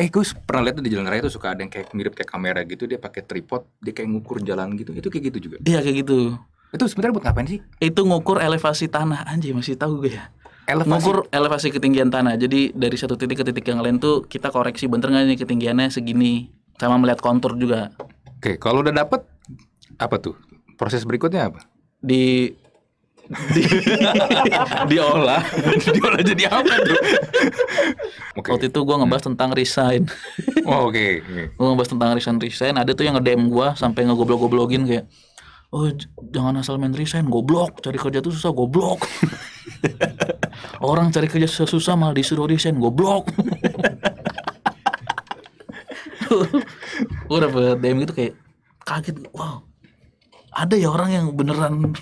eh gue pernah lihat di jalan raya tuh suka ada yang kayak mirip kayak kamera gitu dia pakai tripod dia kayak ngukur jalan gitu itu kayak gitu juga iya kayak gitu itu sebenarnya buat ngapain sih itu ngukur elevasi tanah anjir masih tahu gue ya elevasi. ngukur elevasi ketinggian tanah jadi dari satu titik ke titik yang lain tuh kita koreksi bener nggak nih ketinggiannya segini sama melihat kontur juga oke kalau udah dapet apa tuh proses berikutnya apa di di, diolah diolah jadi apa tuh okay. waktu itu gue ngebahas tentang resign oh, oke okay. gue ngebahas tentang resign resign ada tuh yang ngedem gue sampai ngegoblok goblokin kayak oh jangan asal main resign goblok cari kerja tuh susah goblok orang cari kerja susah, -susah malah disuruh resign goblok gue dapet DM gitu kayak kaget wow ada ya orang yang beneran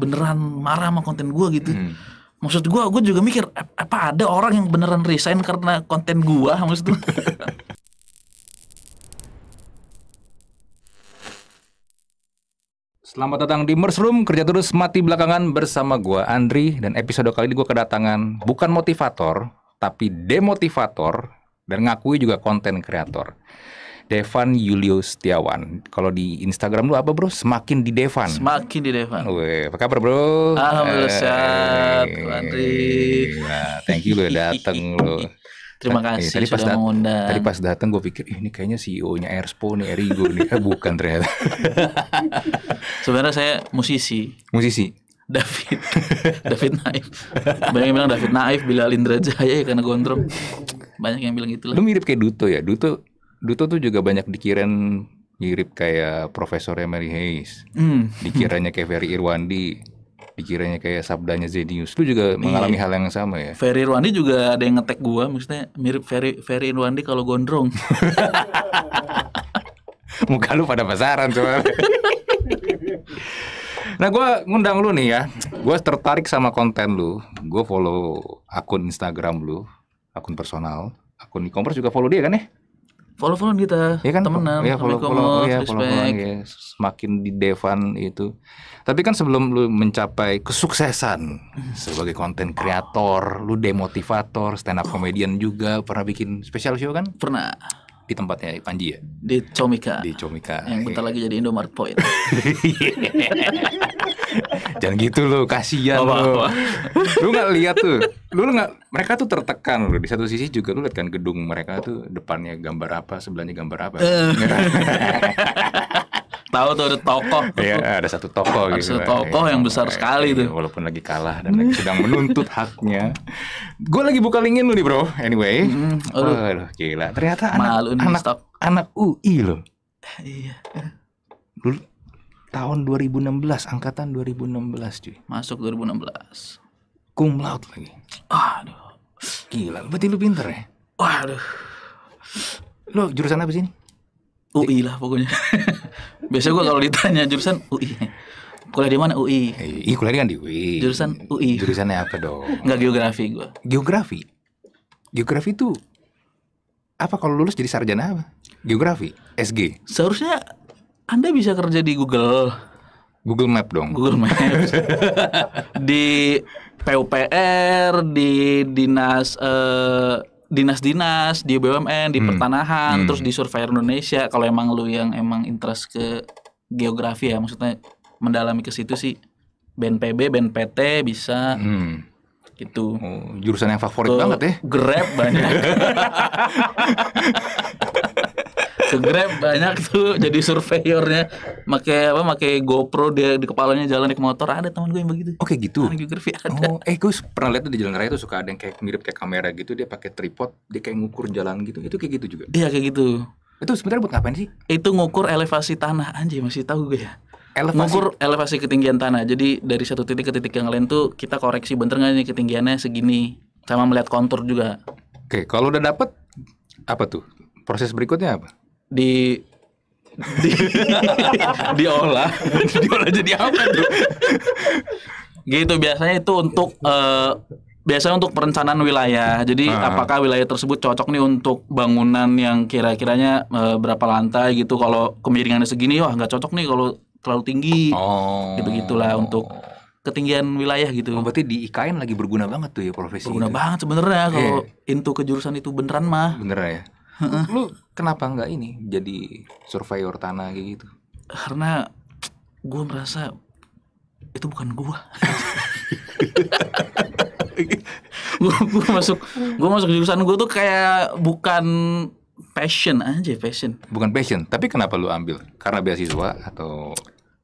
beneran marah sama konten gue gitu hmm. maksud gue gue juga mikir apa ada orang yang beneran resign karena konten gue maksud gue Selamat datang di Room, kerja terus mati belakangan bersama gue Andri Dan episode kali ini gue kedatangan bukan motivator, tapi demotivator Dan ngakui juga konten kreator Devan Yulio Setiawan. Kalau di Instagram lu apa bro? Semakin di Devan. Semakin di Devan. Weh, apa kabar bro? Alhamdulillah eh, sehat, iya, Andri. Nah, thank you lo datang lo. Terima eh, kasih tadi pas sudah mengundang. Tadi pas datang gue pikir ini kayaknya CEO-nya Airspo nih Erigo nih. Eh, bukan ternyata. Sebenarnya saya musisi. Musisi. David David Naif banyak yang bilang David Naif Bilal Indra Jaya ya karena gondrong banyak yang bilang gitu lah. lu mirip kayak Duto ya Duto Duto tuh juga banyak dikirain mirip kayak Profesor Mary Hayes, mm. dikiranya kayak Ferry Irwandi, dikiranya kayak sabdanya Zenius. Lu juga iya. mengalami yeah. hal yang sama ya? Ferry Irwandi juga ada yang ngetek gua, maksudnya mirip Ferry Ferry Irwandi kalau gondrong. Muka lu pada pasaran coba. nah gue ngundang lu nih ya Gue tertarik sama konten lu Gue follow akun Instagram lu Akun personal Akun e-commerce juga follow dia kan ya? Iya kan? iya, follow follow kita ya kan temenan ya follow follow ya follow ya semakin di Devan itu tapi kan sebelum lu mencapai kesuksesan sebagai konten kreator lu demotivator stand up comedian juga pernah bikin special show kan pernah di tempatnya Panji ya di Comika di Comika yang bentar iya. lagi jadi Indomaret Point Jangan gitu lo, kasihan lo. Lu nggak lihat tuh. Lu nggak mereka tuh tertekan lo. Di satu sisi juga lu lihat kan gedung mereka tuh depannya gambar apa, sebelahnya gambar apa. Eh. Tahu tuh ada toko. Iya, ada satu toko ada gitu. Satu toko ya, yang besar ya, sekali ya, tuh. Walaupun lagi kalah dan lagi sedang menuntut haknya. Gue lagi buka lingin lu nih, Bro. Anyway. Mm, aduh. Oh, aduh, gila. Ternyata Malu anak nih, anak, anak UI lo. Eh, iya. lu tahun 2016 angkatan 2016 cuy masuk 2016 kum laut lagi aduh gila berarti lu pinter ya waduh lu jurusan apa sih UI lah pokoknya biasa gua kalau ditanya jurusan UI kuliah di mana UI eh, iya kuliah kan di UI jurusan UI jurusannya apa dong nggak geografi gua geografi geografi tuh apa kalau lulus jadi sarjana apa geografi SG seharusnya anda bisa kerja di Google Google Map dong. Google Maps. di PUPR, di dinas eh, dinas-dinas, di BUMN, di hmm. pertanahan, hmm. terus di Surveyor Indonesia. Kalau emang lu yang emang interest ke geografi ya, maksudnya mendalami ke situ sih. BNPB, BNPT bisa. Hmm gitu. Oh, jurusan yang favorit Tuh, banget ya. Grab banyak. ke Grab banyak tuh jadi surveyornya pakai apa pakai GoPro dia di kepalanya jalan naik motor ada teman gue yang begitu oke oh, gitu geografi ada oh eh gue pernah lihat tuh di jalan raya tuh suka ada yang kayak mirip kayak kamera gitu dia pakai tripod dia kayak ngukur jalan gitu itu kayak gitu juga iya kayak gitu itu sebenarnya buat ngapain sih itu ngukur elevasi tanah anjir masih tahu gue ya elevasi. ngukur elevasi ketinggian tanah. Jadi dari satu titik ke titik yang lain tuh kita koreksi bener nggak nih ketinggiannya segini, sama melihat kontur juga. Oke, kalau udah dapet apa tuh proses berikutnya apa? di di diolah diolah jadi apa tuh gitu biasanya itu untuk uh, biasanya untuk perencanaan wilayah. Jadi uh. apakah wilayah tersebut cocok nih untuk bangunan yang kira-kiranya uh, berapa lantai gitu. Kalau kemiringannya segini, wah nggak cocok nih kalau terlalu tinggi. Oh. Gitu gitulah untuk ketinggian wilayah gitu. Oh, berarti di IKN lagi berguna banget tuh ya profesi. Berguna itu. banget sebenarnya iya. kalau yeah. into ke jurusan itu beneran mah. Beneran ya. lu kenapa nggak ini jadi surveyor tanah kayak gitu karena gue merasa itu bukan gue gue masuk gue masuk jurusan gue tuh kayak bukan passion aja passion bukan passion tapi kenapa lu ambil karena beasiswa atau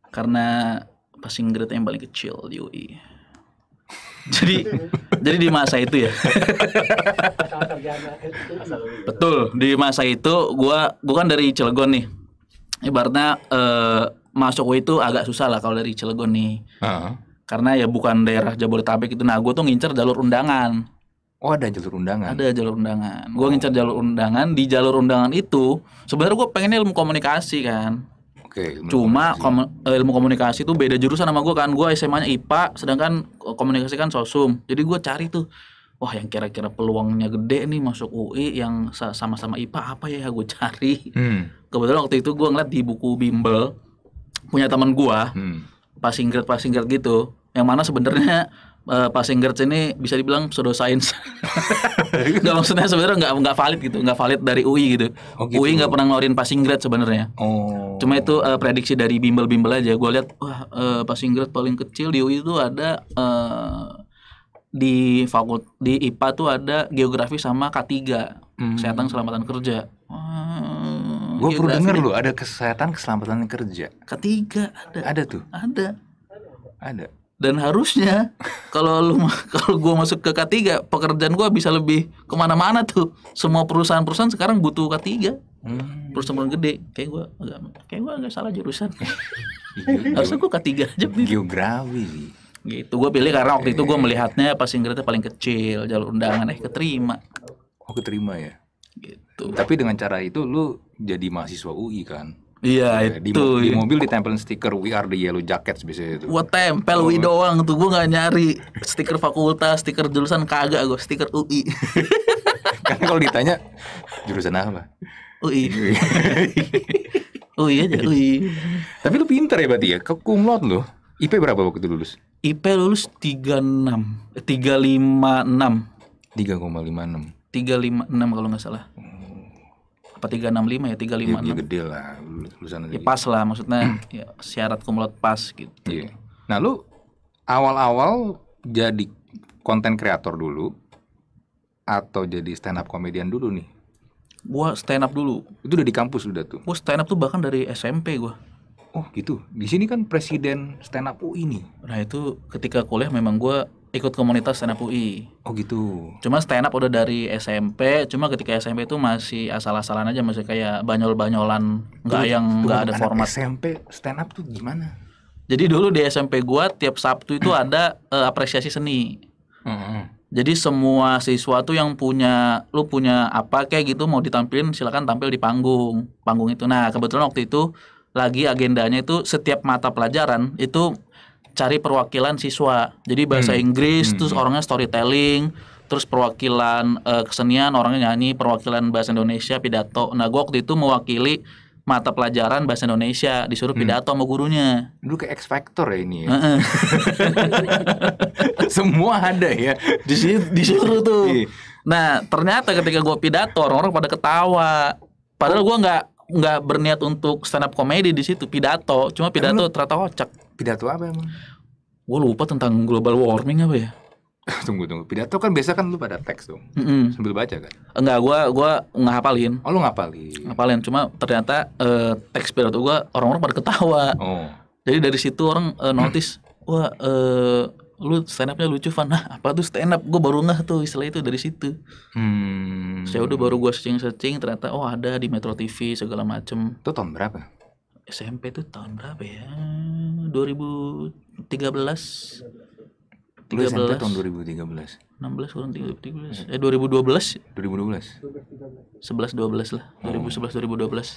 karena passing grade yang paling kecil di UI jadi jadi di masa itu ya betul di masa itu gua gua kan dari Cilegon nih ibaratnya eh, masuk UI itu agak susah lah kalau dari Cilegon nih uh-huh. karena ya bukan daerah Jabodetabek itu nah gua tuh ngincer jalur undangan oh ada jalur undangan ada jalur undangan gue oh. ngincer jalur undangan di jalur undangan itu sebenarnya gue pengen ilmu komunikasi kan Oke. Ilmu Cuma komunikasi. Eh, ilmu komunikasi tuh beda jurusan sama gue kan. Gue SMA-nya IPA, sedangkan komunikasi kan sosum. Jadi gue cari tuh wah yang kira-kira peluangnya gede nih masuk UI yang sama-sama IPA apa ya gue cari hmm. kebetulan waktu itu gue ngeliat di buku bimbel punya teman gue hmm. passing pas passing gitu yang mana sebenarnya uh, eh, passing grade ini bisa dibilang pseudo science. Gak maksudnya sebenarnya gak enggak valid gitu, gak valid dari UI gitu. Oh, gitu. UI gak pernah ngeluarin passing grade sebenarnya. Oh. Cuma itu uh, prediksi dari bimbel-bimbel aja. Gua lihat wah uh, eh, passing grade paling kecil di UI itu ada uh, di fakult di IPA tuh ada geografi sama K3 hmm. kesehatan keselamatan kerja. Hmm, gue perlu denger lu ada kesehatan keselamatan kerja. Ketiga ada. Ada tuh. Ada. Ada dan harusnya kalau lu kalau gua masuk ke K3 pekerjaan gua bisa lebih kemana-mana tuh semua perusahaan-perusahaan sekarang butuh K3 hmm. perusahaan gede kayak gua agak kayak gua agak salah jurusan harusnya gua K3 aja geografi gitu gua pilih karena waktu itu gua melihatnya pas Inggrisnya paling kecil jalur undangan eh keterima oh keterima ya gitu tapi dengan cara itu lu jadi mahasiswa UI kan Iya ya, itu di, di mobil ditempelin stiker We Are the Yellow Jackets biasanya itu. Gua tempel oh. We doang tuh gua nggak nyari stiker fakultas, stiker jurusan kagak gua, stiker UI. Karena kalau ditanya jurusan apa? UI. UI aja UI. Tapi lu pinter ya berarti ya, Kekumlot kumlot lu. IP berapa waktu itu lulus? IP lulus 36, 356. 3,56. 356 kalau nggak salah. Oh apa 365 ya 356 ya, ya gede lah lulusan ya pas lah maksudnya hmm. ya, syarat kumulat pas gitu iya. nah lu awal-awal jadi konten kreator dulu atau jadi stand up komedian dulu nih gua stand up dulu itu udah di kampus udah tuh gua stand up tuh bahkan dari SMP gua oh gitu di sini kan presiden stand up UI nih nah itu ketika kuliah memang gua ikut komunitas stand up UI. Oh gitu. Cuma stand up udah dari SMP, cuma ketika SMP itu masih asal-asalan aja masih kayak banyol-banyolan, enggak yang enggak ada format. SMP stand up tuh gimana? Jadi dulu di SMP gua tiap Sabtu itu ada uh, apresiasi seni. Mm-hmm. Jadi semua siswa tuh yang punya lu punya apa kayak gitu mau ditampilin silakan tampil di panggung. Panggung itu. Nah, kebetulan waktu itu lagi agendanya itu setiap mata pelajaran itu cari perwakilan siswa. Jadi bahasa hmm. Inggris, hmm. terus orangnya storytelling, terus perwakilan uh, kesenian, orangnya nyanyi, perwakilan bahasa Indonesia, pidato. Nah, gua waktu itu mewakili mata pelajaran bahasa Indonesia disuruh hmm. pidato hmm. sama gurunya. Dulu ke X Factor ya ini. Ya? Semua ada ya. Di situ disuruh tuh. Iya. Nah, ternyata ketika gua pidato orang-orang pada ketawa. Padahal gua nggak nggak berniat untuk stand up komedi di situ pidato, cuma pidato ternyata kocak. Pidato apa emang? gue lupa tentang global warming apa ya tunggu tunggu pidato kan biasa kan lu pada teks dong mm -hmm. sambil baca kan enggak gue gua nggak hafalin oh lu ngapalin ngapalin cuma ternyata uh, teks pidato gue orang-orang pada ketawa oh. jadi dari situ orang uh, notice hmm. wah uh, lu stand upnya lucu fan nah apa tuh stand up gue baru ngeh tuh istilah itu dari situ hmm. saya udah baru gue searching searching ternyata oh ada di Metro TV segala macem itu tahun berapa SMP itu tahun berapa ya 2013 13 SMP tahun 2013 16 kurang 13 eh 2012 2012 11 12 lah 2011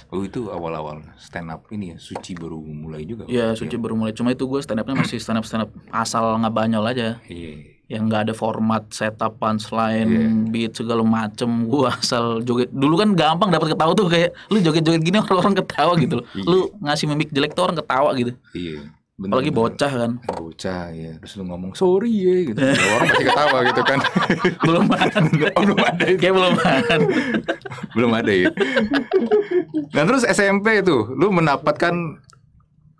2012 oh itu awal-awal stand up ini ya Suci baru mulai juga Iya Suci ya. baru mulai cuma itu gue stand upnya masih stand up stand up asal nggak aja iya, iya yang nggak ada format setup punchline yeah. beat segala macem gua asal joget dulu kan gampang dapat ketawa tuh kayak lu joget-joget gini orang-orang ketawa gitu loh yeah. lu ngasih mimik jelek tuh orang ketawa gitu iya yeah. Bener, Apalagi bener. bocah kan Bocah ya Terus lu ngomong sorry ya gitu Orang masih ketawa gitu kan Belum ada oh, Belum ada itu. Kayak belum ada Belum ada ya Nah terus SMP itu Lu mendapatkan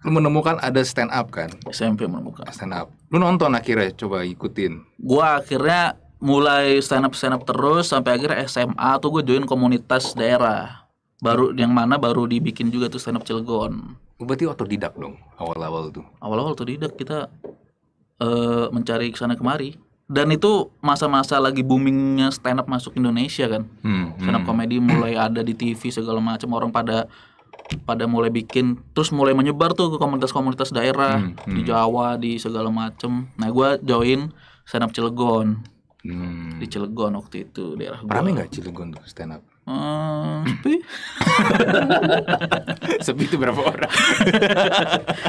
lu menemukan ada stand up kan? SMP menemukan stand up. Lu nonton akhirnya coba ikutin. Gua akhirnya mulai stand up stand up terus sampai akhirnya SMA tuh gue join komunitas daerah. Baru yang mana baru dibikin juga tuh stand up Cilegon. Oh, berarti otodidak dong awal-awal tuh. Awal-awal tuh didak kita uh, mencari sana kemari. Dan itu masa-masa lagi boomingnya stand up masuk Indonesia kan. Hmm, stand up hmm. komedi mulai ada di TV segala macam orang pada pada mulai bikin terus mulai menyebar tuh ke komunitas-komunitas daerah hmm, hmm. di Jawa di segala macem nah gue join stand up Cilegon hmm. di Cilegon waktu itu daerah gue rame nggak Cilegon tuh stand up Hmm, sepi sepi itu berapa orang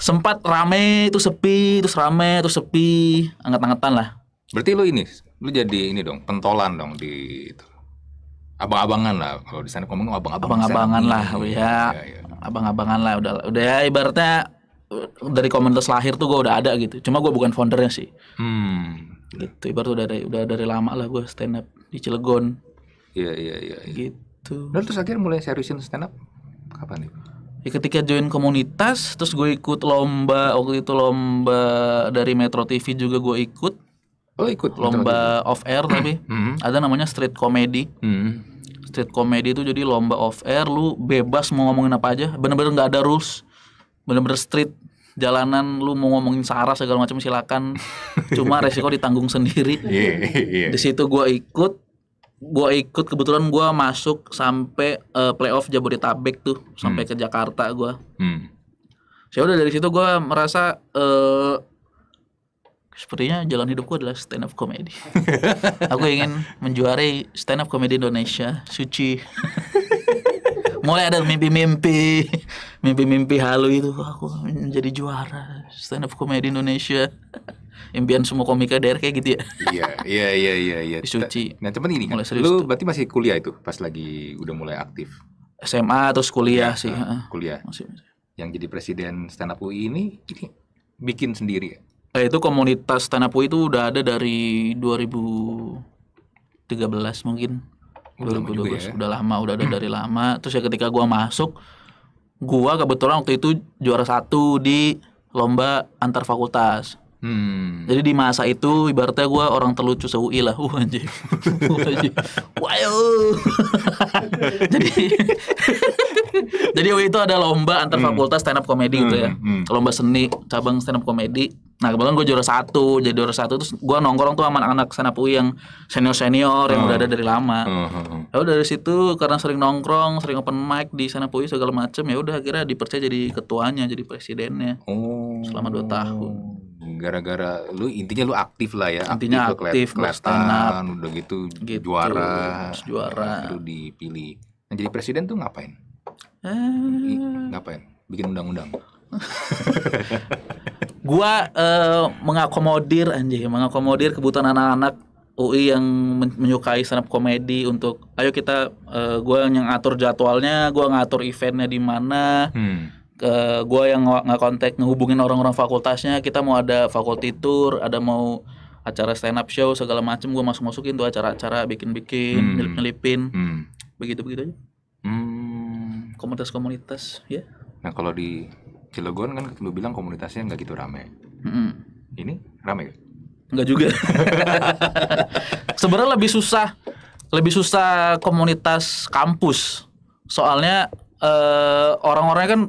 sempat rame itu sepi terus rame terus sepi Angkat angkatan lah berarti lo ini lo jadi ini dong pentolan dong di itu abang-abangan lah kalau di sana ngomong abang-abangan abang-abangan lah ya, ya, abang-abangan lah udah udah ya, ibaratnya uh, dari komunitas lahir tuh gue udah ada gitu cuma gue bukan foundernya sih hmm. gitu ibarat udah dari udah dari lama lah gue stand up di Cilegon iya iya iya ya. gitu lalu terus akhirnya mulai seriusin stand up kapan nih ya ketika join komunitas terus gue ikut lomba waktu itu lomba dari Metro TV juga gue ikut Oh ikut lomba gitu. off air tapi mm-hmm. ada namanya street comedy. Mm-hmm. Street comedy itu jadi lomba off air lu bebas mau ngomongin apa aja, bener-bener nggak ada rules. Bener-bener street jalanan lu mau ngomongin sarah segala macam silakan. Cuma resiko ditanggung sendiri. Yeah, yeah. Di situ gua ikut gua ikut kebetulan gua masuk sampai uh, playoff Jabodetabek tuh, sampai hmm. ke Jakarta gua. Hmm. Saya udah dari situ gua merasa uh, sepertinya jalan hidupku adalah stand up comedy. aku ingin menjuari stand up comedy Indonesia, suci. Mulai ada mimpi-mimpi, mimpi-mimpi halu itu aku menjadi juara stand up comedy Indonesia. Impian semua komika daerah kayak gitu ya. Iya, iya, iya, iya, iya. Suci. Nah, nah cuman ini kan. Lu berarti masih kuliah itu pas lagi udah mulai aktif. SMA terus kuliah ya, sih. Uh, kuliah. Masih, masih. Yang jadi presiden stand up UI ini, ini bikin sendiri ya? Eh, itu komunitas Tanapu itu udah ada dari 2013 mungkin. Udah 2012 lama ya. udah lama, udah ada dari lama. Terus ya ketika gua masuk, gua kebetulan waktu itu juara satu di lomba antar fakultas. Hmm. Jadi di masa itu ibaratnya gue orang terlucu se-UI lah. Uh anjir. Uh, anjir. Wow. jadi Jadi UI itu ada lomba antar hmm. fakultas stand up comedy hmm. gitu ya. Hmm. Lomba seni cabang stand up comedy Nah kebetulan gue juara satu, jadi juara satu terus gue nongkrong tuh sama anak-anak Sanapui yang senior-senior yang hmm. udah ada dari lama. uh, Ya Lalu dari situ karena sering nongkrong, sering open mic di Sanapui segala macem ya udah akhirnya dipercaya jadi ketuanya, jadi presidennya. Oh. Selama dua tahun. Gara-gara lu intinya lu aktif lah ya, intinya aktif, aktif kelihatan, udah gitu, gitu juara, terus juara. Nah, lu dipilih. Nah jadi presiden tuh ngapain? Eh. Ngapain? Bikin undang-undang. gua uh, mengakomodir anjir, mengakomodir kebutuhan anak-anak UI yang menyukai stand up komedi untuk ayo kita uh, gua yang ngatur jadwalnya, gua ngatur eventnya di mana. Hmm. ke gua yang nggak kontak ngehubungin orang-orang fakultasnya kita mau ada faculty tour ada mau acara stand up show segala macem gua masuk masukin tuh acara-acara bikin-bikin hmm. nyelip nyelipin hmm. begitu begitu aja hmm. komunitas-komunitas ya yeah. nah kalau di Cilegon kan lu bilang komunitasnya nggak gitu rame. mm Ini rame gak? Nggak juga. Sebenarnya lebih susah, lebih susah komunitas kampus. Soalnya eh, orang-orangnya kan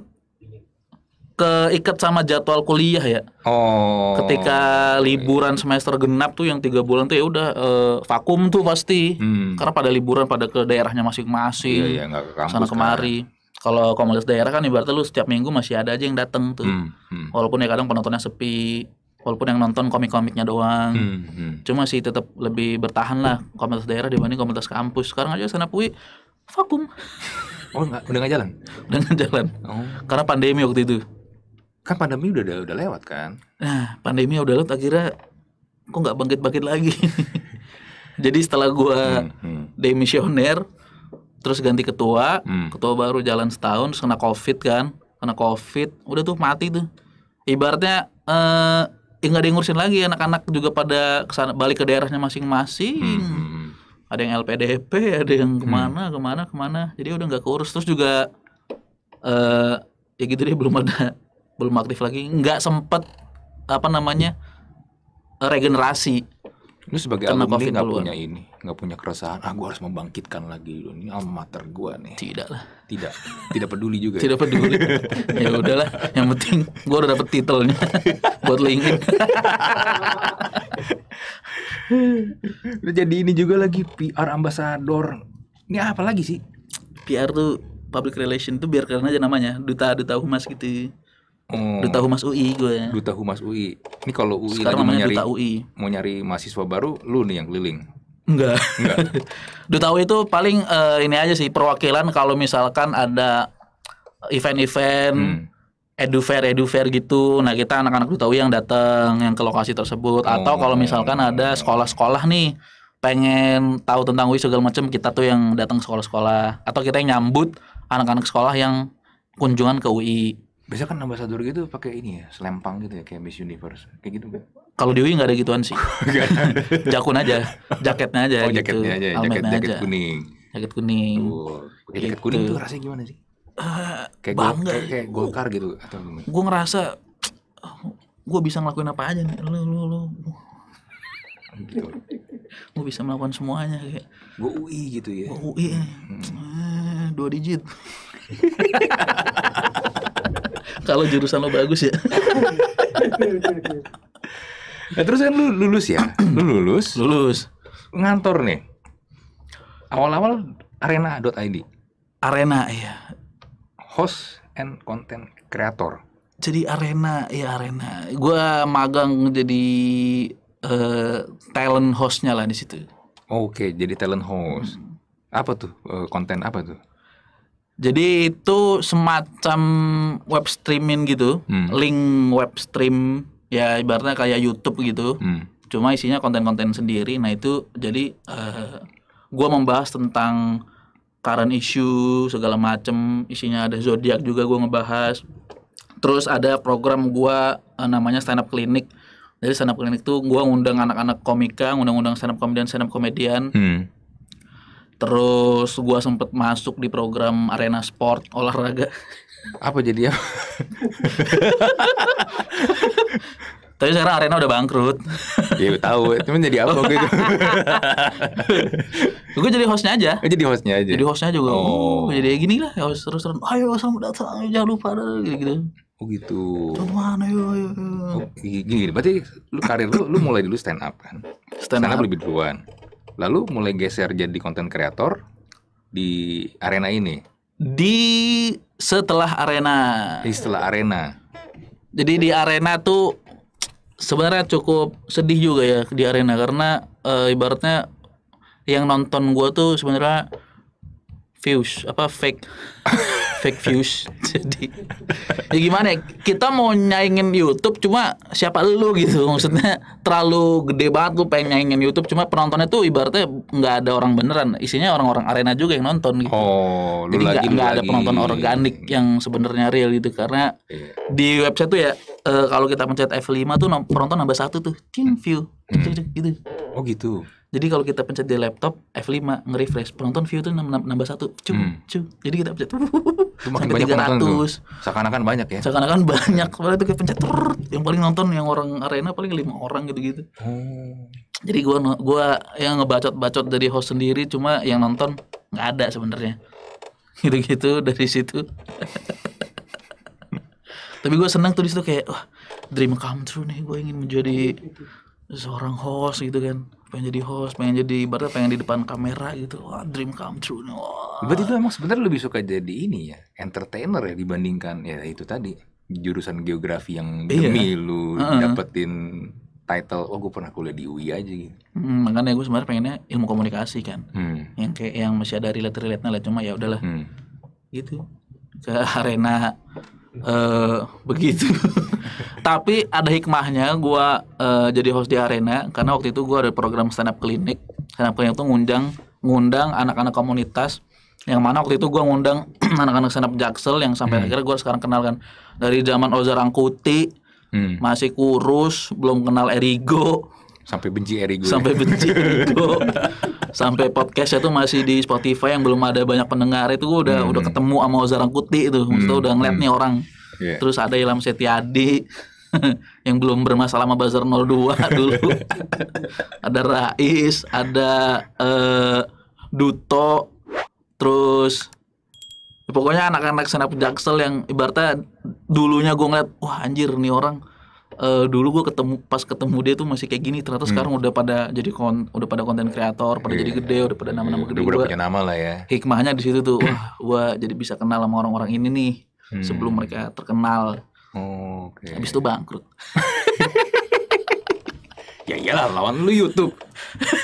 keikat sama jadwal kuliah ya. Oh. Ketika liburan semester genap tuh yang tiga bulan tuh ya udah eh, vakum tuh pasti. Hmm. Karena pada liburan pada ke daerahnya masing-masing. Iya, iya, ke kampus. Sana kan. kemari. Kan kalau komunitas daerah kan ibaratnya lu setiap minggu masih ada aja yang datang tuh. Hmm, hmm. Walaupun ya kadang penontonnya sepi, walaupun yang nonton komik-komiknya doang. Hmm, hmm. Cuma sih tetap lebih bertahan lah komunitas daerah dibanding komunitas kampus. Sekarang aja sana pui vakum. Oh, enggak, udah nggak jalan? Udah nggak jalan. Oh. Karena pandemi waktu itu. Kan pandemi udah udah, udah lewat kan? Nah, pandemi udah lewat akhirnya kok nggak bangkit-bangkit lagi. Jadi setelah gua hmm, hmm. demisioner, terus ganti ketua hmm. ketua baru jalan setahun kena covid kan kena covid udah tuh mati tuh ibaratnya eh nggak ada yang ngurusin lagi anak-anak juga pada kesana, balik ke daerahnya masing-masing hmm. hmm, hmm. ada yang LPDP ada yang hmm. kemana hmm. kemana kemana jadi udah nggak keurus terus juga eh ya gitu deh belum ada belum aktif lagi nggak sempet apa namanya regenerasi lu sebagai alumni nggak punya ini nggak punya keresahan ah gue harus membangkitkan lagi ini alma gue nih tidak lah tidak tidak peduli juga ya. tidak ya? peduli ya udahlah yang penting gue udah dapet titelnya buat LinkedIn udah jadi ini juga lagi PR ambasador ini apa lagi sih PR tuh public relation tuh biar keren aja namanya duta duta humas gitu Hmm. Duta Humas UI gue. Ya. Duta Humas UI. Ini kalau UI Sekarang lagi mau nyari UI. mau nyari mahasiswa baru, lu nih yang keliling. Enggak. Enggak. Duta UI itu paling uh, ini aja sih perwakilan kalau misalkan ada event-event hmm. edufair edufair gitu. Nah, kita anak-anak Duta UI yang datang yang ke lokasi tersebut oh. atau kalau misalkan ada sekolah-sekolah nih pengen tahu tentang UI segala macam kita tuh yang datang sekolah-sekolah atau kita yang nyambut anak-anak sekolah yang kunjungan ke UI. Biasanya kan ambasador gitu pakai ini ya, selempang gitu ya kayak Miss Universe. Kayak gitu enggak? Kalau di UI nggak ada gituan sih. Jakun aja, jaketnya aja oh, gitu. Jaketnya aja, jaket, jaket aja. kuning. Jaket kuning. Oh, jaket gitu. jaket kuning itu rasanya gimana sih? Uh, kayak bangga, kayak, kayak golkar gitu atau gimana? Gue ngerasa gue bisa ngelakuin apa aja nih, lu lu lu. Gitu. gue bisa melakukan semuanya kayak. Gue UI gitu ya. Gue UI, eh. hmm. Eh, dua digit. Kalau jurusan lo bagus ya. Iya, iya, iya. Nah, terus kan lu lulus ya? lu lulus? Lulus. Ngantor nih. Awal-awal arena.id. Arena iya. Host and content creator. Jadi arena ya arena. Gua magang jadi uh, talent hostnya lah di situ. Oke, jadi talent host. Hmm. Apa tuh uh, konten apa tuh? Jadi itu semacam web streaming gitu, hmm. link web stream ya ibaratnya kayak YouTube gitu hmm. cuma isinya konten-konten sendiri nah itu jadi uh, eh, gue membahas tentang current issue segala macem isinya ada zodiak juga gue ngebahas terus ada program gue uh, namanya stand up clinic jadi stand up clinic tuh gue ngundang anak-anak komika ngundang-undang stand up komedian stand up komedian hmm. Terus gue sempet masuk di program arena sport olahraga. apa jadi ya? Tapi sekarang Arena udah bangkrut. Iya tahu, cuman jadi apa gitu. gue jadi hostnya aja. Oh, jadi hostnya aja. Jadi hostnya juga. Oh. oh jadi gini lah, ya, host terus terus. Ayo selamat datang, jangan lupa gitu gitu. Oh gitu. Cuman ayo, ayo. Oh, iya, gini, gini, berarti lu karir lu, lu mulai dulu stand up kan? Stand, stand up. up lebih duluan. Lalu mulai geser jadi konten kreator di arena ini di setelah arena. Di setelah arena. Jadi di arena tuh sebenarnya cukup sedih juga ya di arena karena e, ibaratnya yang nonton gua tuh sebenarnya views apa fake fake views jadi ya gimana ya kita mau nyaingin YouTube cuma siapa lu gitu maksudnya terlalu gede banget lu pengen nyaingin YouTube cuma penontonnya tuh ibaratnya nggak ada orang beneran isinya orang-orang arena juga yang nonton gitu oh, lu jadi nggak ada penonton organik yang sebenarnya real gitu karena yeah. di website tuh ya e, kalau kita mencet F5 tuh penonton nambah satu tuh ting view hmm. gitu oh gitu jadi kalau kita pencet di laptop F5 nge-refresh, penonton view tuh nambah satu, Cuk, hmm. cuk. Jadi kita pencet tuh makin sampai banyak 300. Seakan-akan banyak ya. Seakan-akan banyak. Padahal itu kayak pencet trrr, yang paling nonton yang orang arena paling lima orang gitu-gitu. Hmm. Jadi gua gua yang ngebacot-bacot dari host sendiri cuma yang nonton nggak ada sebenarnya. Gitu-gitu dari situ. Tapi gue senang tuh di situ kayak wah dream come true nih gue ingin menjadi seorang host gitu kan pengen jadi host, pengen jadi ibaratnya pengen di depan kamera gitu. Wah, dream come true nih. Wah. Berarti itu emang sebenarnya lebih suka jadi ini ya, entertainer ya dibandingkan ya itu tadi jurusan geografi yang iya. demi iya. lu uh -huh. dapetin title oh gue pernah kuliah di UI aja gitu hmm, makanya gue sebenarnya pengennya ilmu komunikasi kan hmm. yang kayak yang masih ada relate relate lah cuma ya udahlah hmm. gitu ke arena uh, begitu. Tapi ada hikmahnya gue uh, jadi host di arena karena waktu itu gue ada program stand up klinik. Stand up klinik itu ngundang ngundang anak-anak komunitas yang mana waktu itu gue ngundang anak-anak stand up jaksel yang sampai hmm. akhirnya gue sekarang kenal kan dari zaman Ozar Angkuti hmm. masih kurus belum kenal Erigo sampai benci Erigo sampai benci Erigo sampai podcastnya tuh masih di Spotify yang belum ada banyak pendengar itu udah hmm. udah ketemu sama Kuti itu maksudnya hmm. udah ngeliat hmm. nih orang yeah. terus ada Ilham Setiadi yang belum bermasalah sama Bazar 02 dulu ada Rais ada uh, Duto terus pokoknya anak-anak senap jaksel yang ibaratnya dulunya gue ngeliat wah anjir nih orang uh, dulu gue ketemu pas ketemu dia tuh masih kayak gini ternyata hmm. sekarang udah pada jadi kon udah pada konten kreator pada yeah. jadi iya. gede udah pada nama-nama iya, gede udah, punya nama lah ya hikmahnya di situ tuh wah gue jadi bisa kenal sama orang-orang ini nih hmm. sebelum mereka terkenal oh, okay. habis itu bangkrut ya iyalah lawan lu YouTube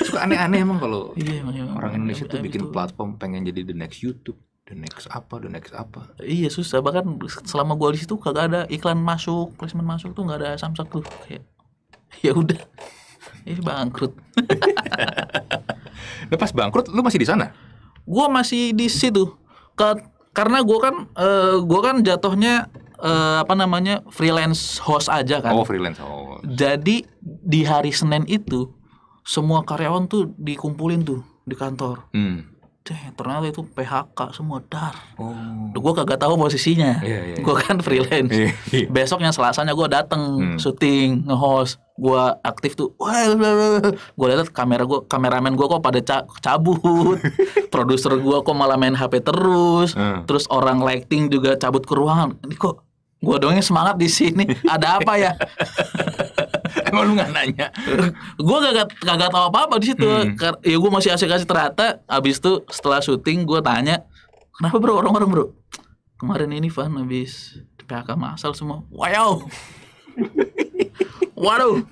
suka aneh-aneh emang kalau iya, emang, orang Indonesia tuh iya, bikin itu. platform pengen jadi the next YouTube the next apa the next apa iya susah bahkan selama gue di situ kagak ada iklan masuk placement masuk tuh nggak ada samsak tuh kayak ya udah ini eh, bangkrut nah, pas bangkrut lu masih di sana gue masih di situ Ke, karena gue kan uh, eh, gue kan jatuhnya uh, apa namanya freelance host aja kan oh freelance host jadi di hari senin itu semua karyawan tuh dikumpulin tuh di kantor hmm ternyata itu PHK semua dar. Oh. Gue kagak tahu posisinya. Yeah, yeah, yeah. Gue kan iya. freelance. Yeah, yeah. Besoknya Selasanya gue dateng hmm. syuting, ngehost, Gue aktif tuh. Gue lihat kamera gue, kameramen gue kok pada cabut. Produser gue kok malah main HP terus. Hmm. Terus orang lighting juga cabut ke ruangan. Ini kok gue doangnya semangat di sini. Ada apa ya? Emang lu gak nanya? gue gak, gak, tau apa-apa di situ. Hmm. Ya gue masih asik-asik ternyata. Abis itu setelah syuting gue tanya, kenapa bro orang-orang bro? Kemarin ini fan abis PHK masal semua. Wow. Waduh.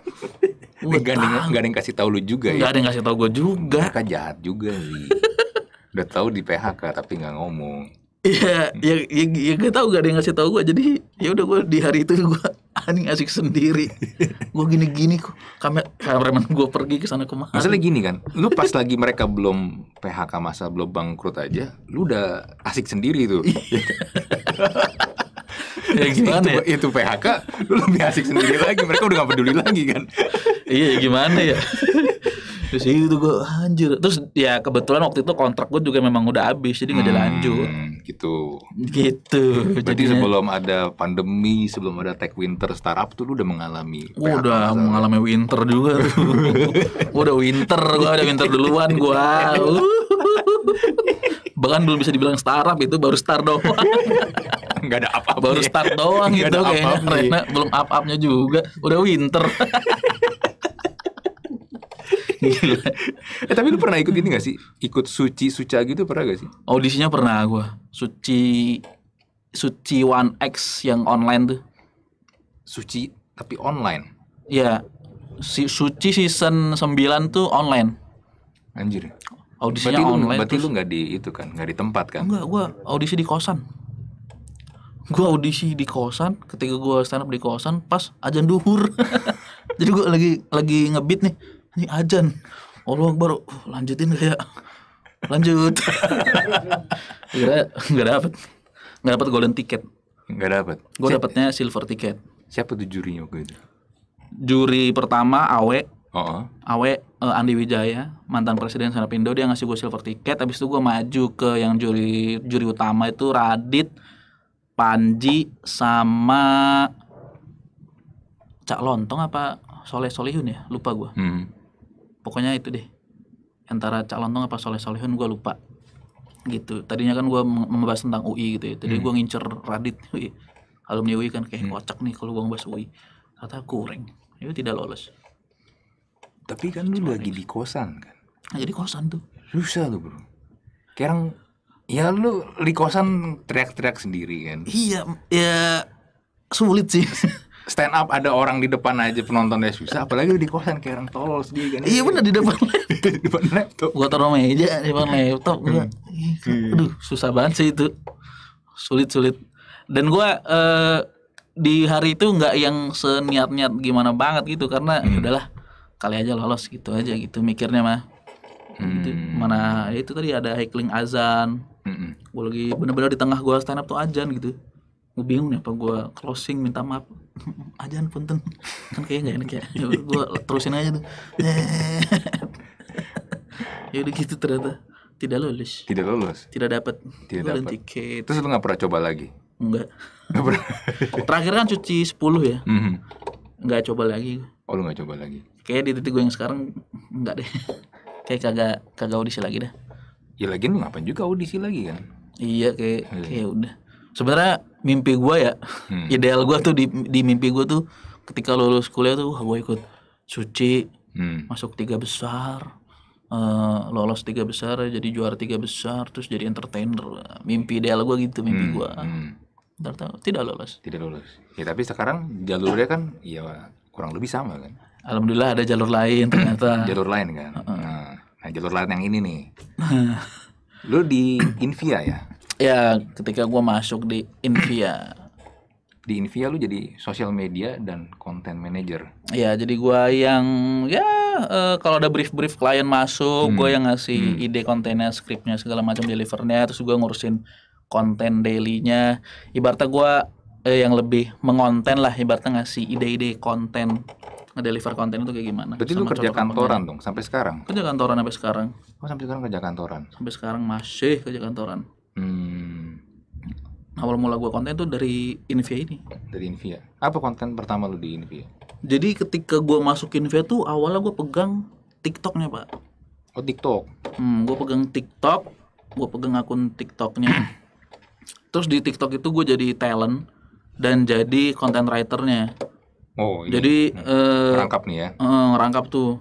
Eh, gak, ada, gak ada yang kasih tau lu juga gak ya? Gak ada yang kasih tau gue juga. Mereka jahat juga sih. Udah tau di PHK tapi gak ngomong. Iya, ya, ya, ya, ya gak tau gak ada yang ngasih tau gue. Jadi ya udah gue di hari itu gue anjing asik sendiri gue gini gini kok kamera kameramen gue pergi ke sana kemana maksudnya gini kan lu pas lagi mereka belum PHK masa belum bangkrut aja lu udah asik sendiri tuh iya. ya gimana itu, ya? ya? itu PHK lu lebih asik sendiri lagi mereka udah gak peduli lagi kan iya gimana ya terus itu gue anjir terus ya kebetulan waktu itu kontrak gue juga memang udah habis jadi nggak ada hmm, lanjut gitu gitu berarti jadinya, sebelum ada pandemi sebelum ada tech winter startup tuh lu udah mengalami gua udah mengalami winter juga tuh udah winter gue udah winter duluan gue bahkan belum bisa dibilang startup itu baru start doang nggak ada apa-apa baru start doang gitu kayaknya up belum up upnya juga udah winter eh tapi lu pernah ikut ini gak sih? Ikut Suci Suca gitu pernah gak sih? Audisinya pernah gue Suci Suci One X yang online tuh. Suci tapi online. Iya. Si Suci season 9 tuh online. Anjir. Audisinya berarti online. Lu, berarti terus... lu nggak di itu kan, nggak di tempat kan? Enggak, gue audisi di kosan. gue audisi di kosan, ketika gue stand up di kosan pas ajan duhur. Jadi gue lagi lagi ngebit nih ini ajan Allah baru lanjutin kayak ya? lanjut nggak nggak dapet nggak dapet golden ticket nggak dapet gue dapetnya silver ticket siapa tuh jurinya waktu itu juri pertama Awe Oh. oh. Awe uh, Andi Wijaya mantan presiden Sanapindo dia ngasih gue silver ticket abis itu gue maju ke yang juri juri utama itu Radit Panji sama Cak Lontong apa Soleh Solihun ya lupa gue hmm pokoknya itu deh antara calon Lontong apa Soleh Solehun gue lupa gitu tadinya kan gue membahas tentang UI gitu ya tadi hmm. gue ngincer Radit UI alumni UI kan kayak hmm. nih kalau gue ngobrol UI kata kuring itu tidak lolos tapi kan lu lagi di kosan kan nah, jadi kosan tuh susah tuh bro kerang ya lu di kosan teriak-teriak sendiri kan iya ya sulit sih stand up ada orang di depan aja penontonnya susah apalagi di kosan kayak orang tolol sendiri kan iya bener di depan di depan laptop gua taruh meja di depan laptop gua hmm. iya. hmm. aduh susah banget sih itu sulit sulit dan gua eh, di hari itu nggak yang seniat niat gimana banget gitu karena hmm. Ya udahlah kali aja lolos gitu aja gitu mikirnya mah gitu. hmm. itu, mana itu tadi ada heckling azan hmm. gua lagi bener-bener di tengah gua stand up tuh azan gitu gue bingung nih apa gue closing minta maaf ajaan punten kan kayaknya gak enak ya gue terusin aja tuh ya udah gitu ternyata tidak lulus tidak lulus tidak dapat tidak dapat tiket terus lu nggak pernah coba lagi Enggak. pernah. Terakhir kan cuci sepuluh ya. Mm -hmm. coba lagi. Oh, lu nggak coba lagi. Kayak di titik gue yang sekarang enggak deh. kayak kagak kagak audisi lagi dah. Ya lagi lu ngapain juga audisi lagi kan? Iya kayak iya. kayak udah. Sebenarnya mimpi gua ya hmm. ideal gua tuh di, di mimpi gua tuh ketika lulus kuliah tuh gua ikut suci hmm. masuk tiga besar uh, lolos tiga besar jadi juara tiga besar terus jadi entertainer mimpi ideal gua gitu mimpi hmm. gue hmm. Ternyata, tidak lolos tidak lolos ya tapi sekarang jalurnya kan ya kurang lebih sama kan alhamdulillah ada jalur lain ternyata jalur lain kan uh -uh. Nah, nah jalur lain yang ini nih lu di Invia ya ya ketika gue masuk di Invia di Invia lu jadi social media dan content manager ya jadi gue yang ya uh, kalau ada brief brief klien masuk hmm. gue yang ngasih hmm. ide kontennya skripnya segala macam delivernya terus gue ngurusin konten dailynya ibaratnya gue eh, yang lebih mengonten lah ibaratnya ngasih ide-ide konten ngedeliver konten itu kayak gimana berarti lu kerja kantoran dong sampai sekarang kerja kantoran sampai sekarang oh sampai sekarang kerja kantoran sampai sekarang masih kerja kantoran Hmm. Awal mula gue konten tuh dari Invia ini. Dari Invia. Apa konten pertama lu di Invia? Jadi ketika gue masuk Invia tuh awalnya gue pegang TikToknya pak. Oh TikTok. Hmm, gue pegang TikTok, gue pegang akun TikToknya. Terus di TikTok itu gue jadi talent dan jadi content writernya. Oh. Ini, jadi hmm. eh, rangkap nih ya? Eh, rangkap tuh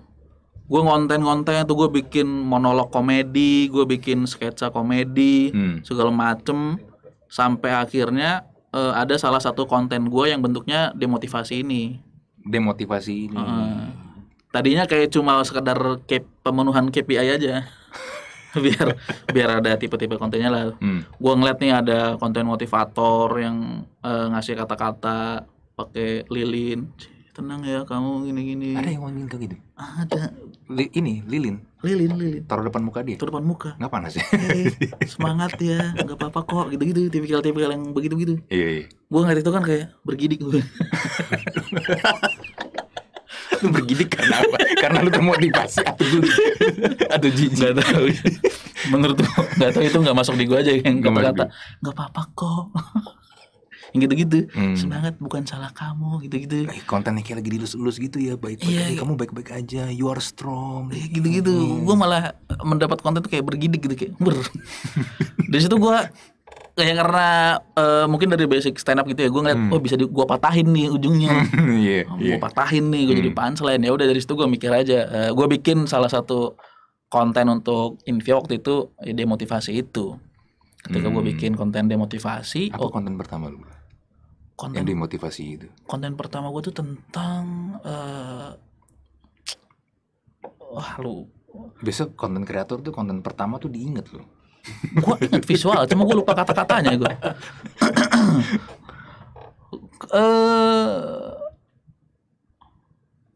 gue ngonten-ngonten tuh gue bikin monolog komedi gue bikin sketsa komedi hmm. segala macem sampai akhirnya uh, ada salah satu konten gue yang bentuknya demotivasi ini demotivasi ini uh, tadinya kayak cuma sekedar ke pemenuhan KPI aja biar biar ada tipe-tipe kontennya lah hmm. gue ngeliat nih ada konten motivator yang uh, ngasih kata-kata pakai lilin tenang ya kamu gini-gini ada yang ngomongin kayak gitu ada li, ini lilin lilin lilin taruh depan muka dia taruh depan muka nggak panas sih ya? eh, hey, semangat ya nggak apa apa kok gitu gitu tipikal tipikal yang begitu begitu iya iya gue ngeliat itu kan kayak bergidik gue lu bergidik karena apa karena lu pasi atau gue atau jijik nggak tahu menurut gue nggak tahu itu nggak masuk di gue aja yang kata-kata nggak apa apa kok yang gitu-gitu hmm. semangat bukan salah kamu gitu-gitu eh, kontennya kayak lagi dilus-lus gitu ya baik-baik yeah, iya. kamu baik-baik aja you are strong eh, gitu-gitu yeah. Hmm. gue malah mendapat konten tuh kayak bergidik gitu kayak ber dari situ gue kayak karena uh, mungkin dari basic stand up gitu ya gue ngeliat hmm. oh bisa di, gue patahin nih ujungnya yeah, oh, gue yeah. patahin nih gue hmm. jadi punchline ya udah dari situ gue mikir aja uh, eh, gue bikin salah satu konten untuk info waktu itu ya, demotivasi itu ketika hmm. gue bikin konten demotivasi apa oh, konten pertama lu konten yang dimotivasi itu konten pertama gue tuh tentang uh, wah lu besok konten kreator tuh konten pertama tuh diinget loh gue inget visual cuma gue lupa kata katanya gue uh,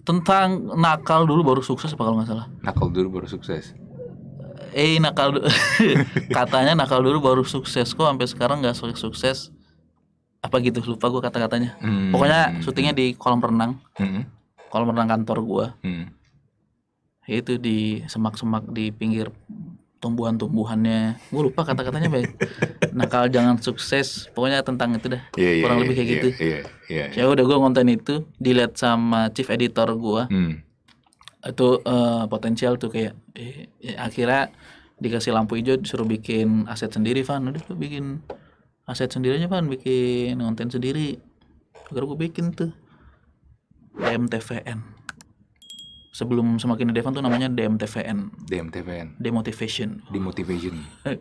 tentang nakal dulu baru sukses apa kalau nggak salah nakal dulu baru sukses eh nakal katanya nakal dulu baru sukses kok sampai sekarang nggak sukses sukses apa gitu lupa gue kata-katanya hmm. pokoknya syutingnya di kolam renang hmm. kolam renang kantor gue hmm. itu di semak-semak di pinggir tumbuhan-tumbuhannya gue lupa kata-katanya baik nakal jangan sukses pokoknya tentang itu dah yeah, yeah, kurang iya, lebih kayak yeah, gitu yeah, yeah, yeah. ya udah gue ngonten itu dilihat sama chief editor gue hmm. itu uh, potensial tuh kayak eh, ya, akhirnya dikasih lampu hijau disuruh bikin aset sendiri Van udah tuh bikin aset sendiri aja pan bikin konten sendiri agar gue bikin tuh DMTVN sebelum semakin Devan tuh namanya DMTVN DMTVN Demotivation Demotivation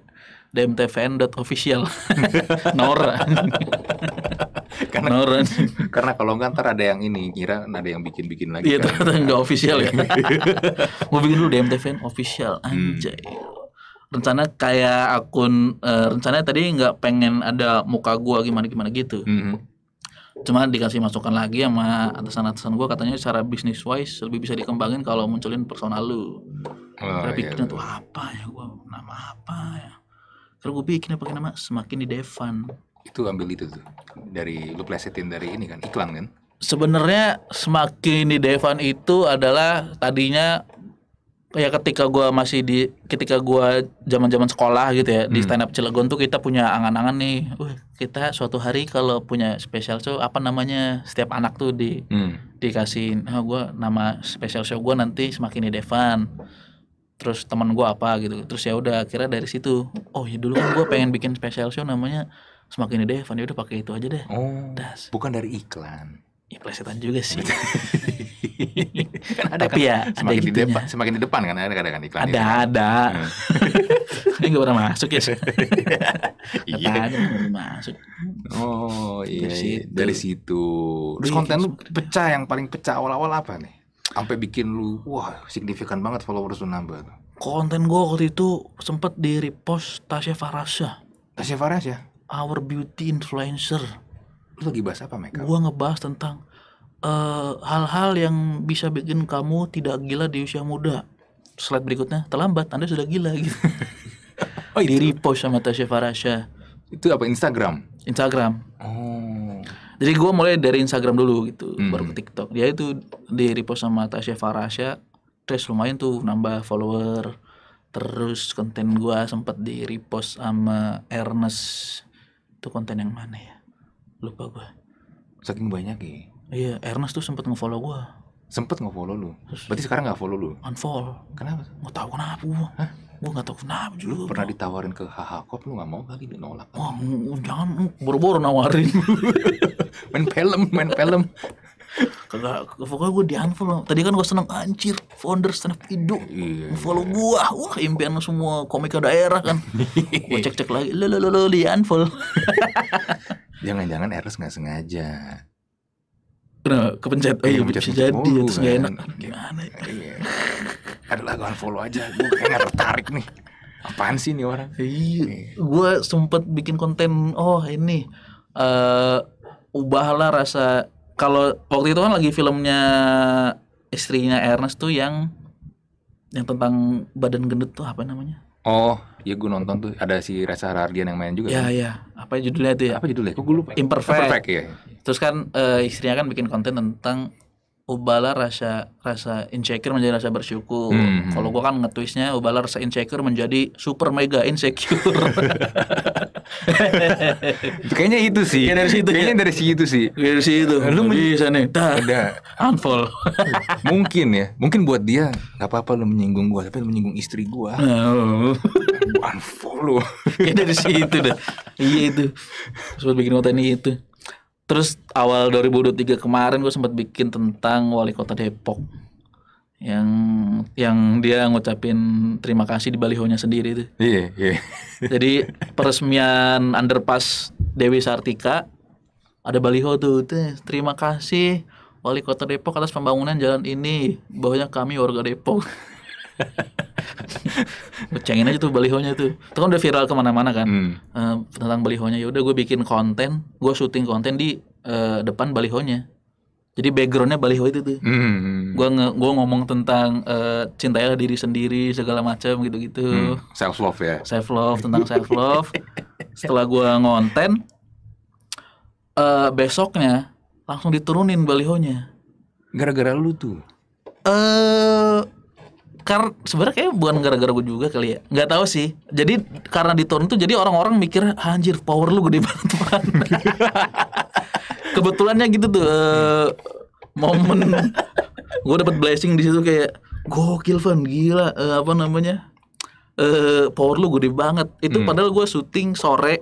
DMTVN dot official Nora karena Noran. karena kalau enggak ntar ada yang ini kira ada yang bikin bikin lagi iya kan. ternyata enggak official ya mau bikin dulu DMTVN official hmm. anjay hmm rencana kayak akun uh, eh, rencananya tadi nggak pengen ada muka gua gimana gimana gitu mm-hmm. cuma dikasih masukan lagi sama atasan-atasan gua katanya secara bisnis wise lebih bisa dikembangin kalau munculin personal lu oh, iya, pikirnya tuh apa ya gua nama apa ya terus gua bikin pakai nama semakin di Devan itu ambil itu tuh dari lu plesetin dari ini kan iklan kan sebenarnya semakin di Devan itu adalah tadinya kayak ketika gua masih di ketika gua zaman-zaman sekolah gitu ya hmm. di stand up Cilegon tuh kita punya angan-angan nih. Uh, kita suatu hari kalau punya special show apa namanya? Setiap anak tuh di hmm. dikasih oh, ah, gua nama special show gua nanti semakin di Devan. Terus teman gua apa gitu. Terus ya udah akhirnya dari situ. Oh, ya dulu kan gua pengen bikin special show namanya semakin di Devan. Ya udah pakai itu aja deh. Oh. Das. Bukan dari iklan ya plesetan juga sih. Iya. kan ada Tapi kan, ya semakin ada di gitu depan, ya. semakin di depan kan ada kadang kan iklan. Ada itu, kan? ada. Iya. ini nggak pernah masuk ya. Iya. masuk. Oh iya. Dari iya. situ. Dari situ. Terus konten lu pecah yang paling pecah awal-awal apa nih? Sampai bikin lu wah signifikan banget followers lu nambah. Konten gua waktu itu sempet di repost Tasya Farasya. Tasya Farasya? Our beauty influencer Lu lagi bahas apa makeup? Gua ngebahas tentang eh, hal-hal uh, yang bisa bikin kamu tidak gila di usia muda. Slide berikutnya, terlambat, Anda sudah gila gitu. oh, di repost sama Tasya Farasha. Itu apa Instagram? Instagram. Oh. Jadi gue mulai dari Instagram dulu gitu, hmm. baru ke TikTok. Dia itu di repost sama Tasya Farasha. terus lumayan tuh nambah follower. Terus konten gue sempat di repost sama Ernest. Itu konten yang mana ya? lupa gue saking banyak ya iya Ernest tuh sempet ngefollow gue sempet ngefollow lu berarti sekarang nggak follow lu unfollow kenapa nggak tahu kenapa gue Hah? gue nggak tahu kenapa juga lu pernah ditawarin ke HH Corp lu nggak mau kali dia nolak wah jangan boro-boro nawarin main film main film kagak pokoknya gue di unfollow tadi kan gue seneng anjir founder stand up indo iya, follow iya. gue wah impian semua komika daerah kan gue cek cek lagi lo lo lo di unfollow Jangan-jangan Eros nggak sengaja. Kena Kepencet. Oh iya, bisa jadi. terus nggak enak. Iya. Gimana ya? Iya. Adalah gue unfollow aja. Gue kayaknya tertarik nih. Apaan sih nih orang? Iya. iya. Gue sempet bikin konten. Oh ini. Uh, ubahlah rasa. Kalau waktu itu kan lagi filmnya istrinya Ernest tuh yang yang tentang badan gendut tuh apa namanya? Oh, ya gue nonton tuh ada si Reza Hardian yang main juga. Iya kan? iya. Apa judulnya itu ya? Apa judulnya? Kok gue lupa. Imperfect. Imperfect ya. Terus kan uh, istrinya kan bikin konten tentang ubala rasa rasa insecure menjadi rasa bersyukur. Hmm. hmm. Kalau gua kan ngetwistnya ubala rasa insecure menjadi super mega insecure. kayaknya itu sih. Kayaknya dari situ. Kayaknya ya? dari situ sih. Dari situ. Lu bisa nih. Ada Unfold. mungkin ya. Mungkin buat dia nggak apa-apa lu menyinggung gua, tapi lu menyinggung istri gua. Oh unfollow ya dari situ dah iya itu sempat bikin konten itu terus awal 2023 kemarin gue sempat bikin tentang wali kota Depok yang yang dia ngucapin terima kasih di balihonya sendiri itu. Iya, iya. Jadi peresmian underpass Dewi Sartika ada baliho tuh, tuh terima kasih Wali Kota Depok atas pembangunan jalan ini. Bahwanya kami warga Depok. Cengin aja tuh balihonya tuh. Itu kan udah viral kemana-mana kan. Hmm. Uh, tentang balihonya. Ya udah gue bikin konten, gue syuting konten di uh, depan balihonya. Jadi backgroundnya baliho itu tuh. Hmm. hmm, hmm. Gue nge gua ngomong tentang uh, eh, cintailah diri sendiri segala macam gitu-gitu. Hmm. Self love ya. Self love tentang self love. Setelah gue ngonten, uh, besoknya langsung diturunin balihonya. Gara-gara lu tuh. Eh uh, karena sebenarnya kayak bukan gara-gara gue juga kali ya nggak tahu sih jadi karena di turn itu jadi orang-orang mikir ah, anjir power lu gede banget kebetulannya gitu tuh uh, momen gue dapet blessing di situ kayak gokil fan gila uh, apa namanya uh, power lu gede banget itu hmm. padahal gue syuting sore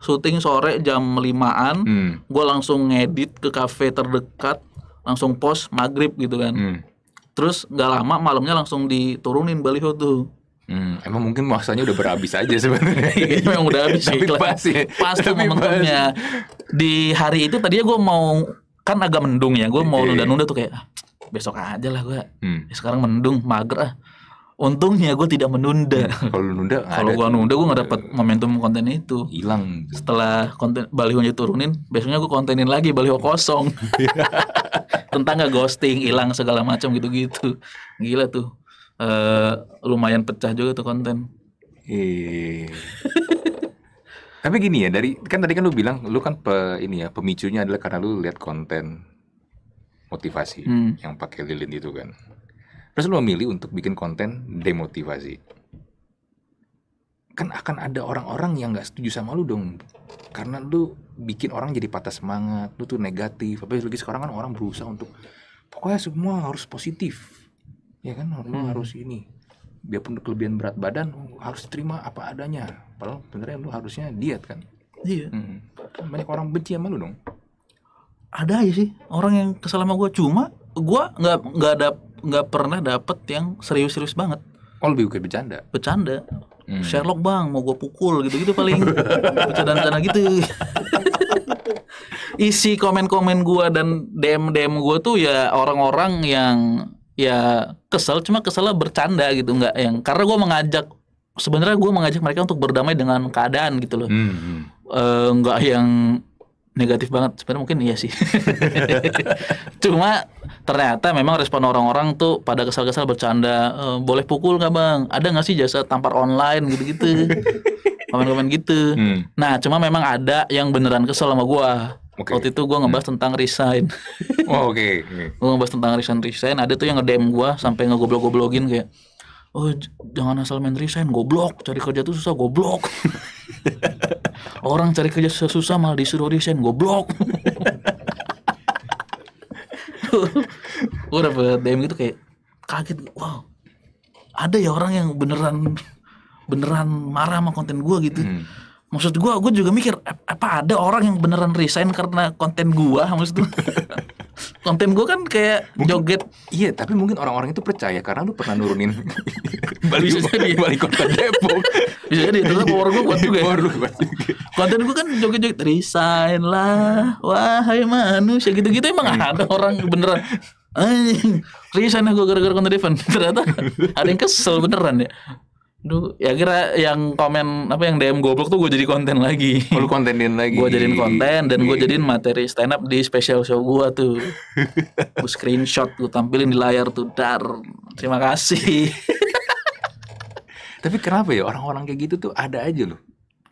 syuting sore jam limaan, hmm. gue langsung ngedit ke kafe terdekat langsung post maghrib gitu kan hmm terus gak lama malamnya langsung diturunin baliho tuh Hmm, emang mungkin masanya udah berhabis aja sebenarnya. Kayaknya memang udah habis. Tapi pas ya. Pas tuh momentumnya. Di hari itu tadinya gue mau kan agak mendung ya, gue mau nunda-nunda tuh kayak ah, besok aja lah gue. Hmm. Ya sekarang mendung, mager ah untungnya gue tidak menunda iya, kalau nunda kalau gue nunda gue nggak dapat momentum konten itu hilang gitu. setelah konten balihonya turunin biasanya gue kontenin lagi baliho kosong tentang nggak ghosting hilang segala macam gitu gitu gila tuh E, lumayan pecah juga tuh konten eh tapi gini ya dari kan tadi kan lu bilang lu kan pe, ini ya pemicunya adalah karena lu lihat konten motivasi hmm. yang pakai lilin itu kan terus lu memilih untuk bikin konten demotivasi kan akan ada orang-orang yang nggak setuju sama lu dong karena lu bikin orang jadi patah semangat lu tuh negatif apalagi lagi sekarang kan orang berusaha untuk pokoknya semua harus positif ya kan lu hmm. harus ini biarpun kelebihan berat badan harus terima apa adanya padahal sebenarnya lu harusnya diet kan iya hmm. banyak orang benci sama lu dong ada aja sih orang yang kesal sama gue cuma gue nggak nggak ada nggak pernah dapet yang serius-serius banget oh lebih kayak bercanda bercanda hmm. Sherlock bang mau gue pukul gitu-gitu paling bercanda-bercanda gitu isi komen-komen gue dan DM-DM gue tuh ya orang-orang yang ya kesel cuma keselnya bercanda gitu nggak yang karena gue mengajak sebenarnya gue mengajak mereka untuk berdamai dengan keadaan gitu loh hmm. uh, nggak yang negatif banget sebenarnya mungkin iya sih cuma ternyata memang respon orang-orang tuh pada kesal-kesal bercanda e, boleh pukul nggak bang ada nggak sih jasa tampar online gitu-gitu komen-komen gitu hmm. nah cuma memang ada yang beneran kesel sama gua okay. waktu itu gua hmm. ngebahas hmm. tentang resign oh, oke okay. okay. gua ngebahas tentang resign resign ada tuh yang ngedem gua sampai ngegoblok-goblokin kayak oh jangan asal main resign goblok cari kerja tuh susah goblok orang cari kerja susah, -susah malah disuruh resign goblok gue dapet DM gitu kayak kaget wow ada ya orang yang beneran beneran marah sama konten gue gitu hmm. maksud gue gue juga mikir apa ada orang yang beneran resign karena konten gue maksud gue konten gue kan kayak mungkin, joget iya tapi mungkin orang-orang itu percaya karena lu pernah nurunin balik bisa jadi balik kota Depok bisa jadi ternyata power gue kuat juga ya. power lu kuat konten gue kan joget-joget resign lah wahai manusia gitu-gitu emang iya. ada orang beneran Anjing, resign gue gara-gara konten event Ternyata ada yang kesel beneran ya Duh, ya kira yang komen apa yang DM goblok tuh gue jadi konten lagi. Oh, lu kontenin lagi. gue jadiin konten dan gue iya. jadiin materi stand up di special show gue tuh. gue screenshot gue tampilin di layar tuh dar. Terima kasih. Tapi kenapa ya orang-orang kayak gitu tuh ada aja loh.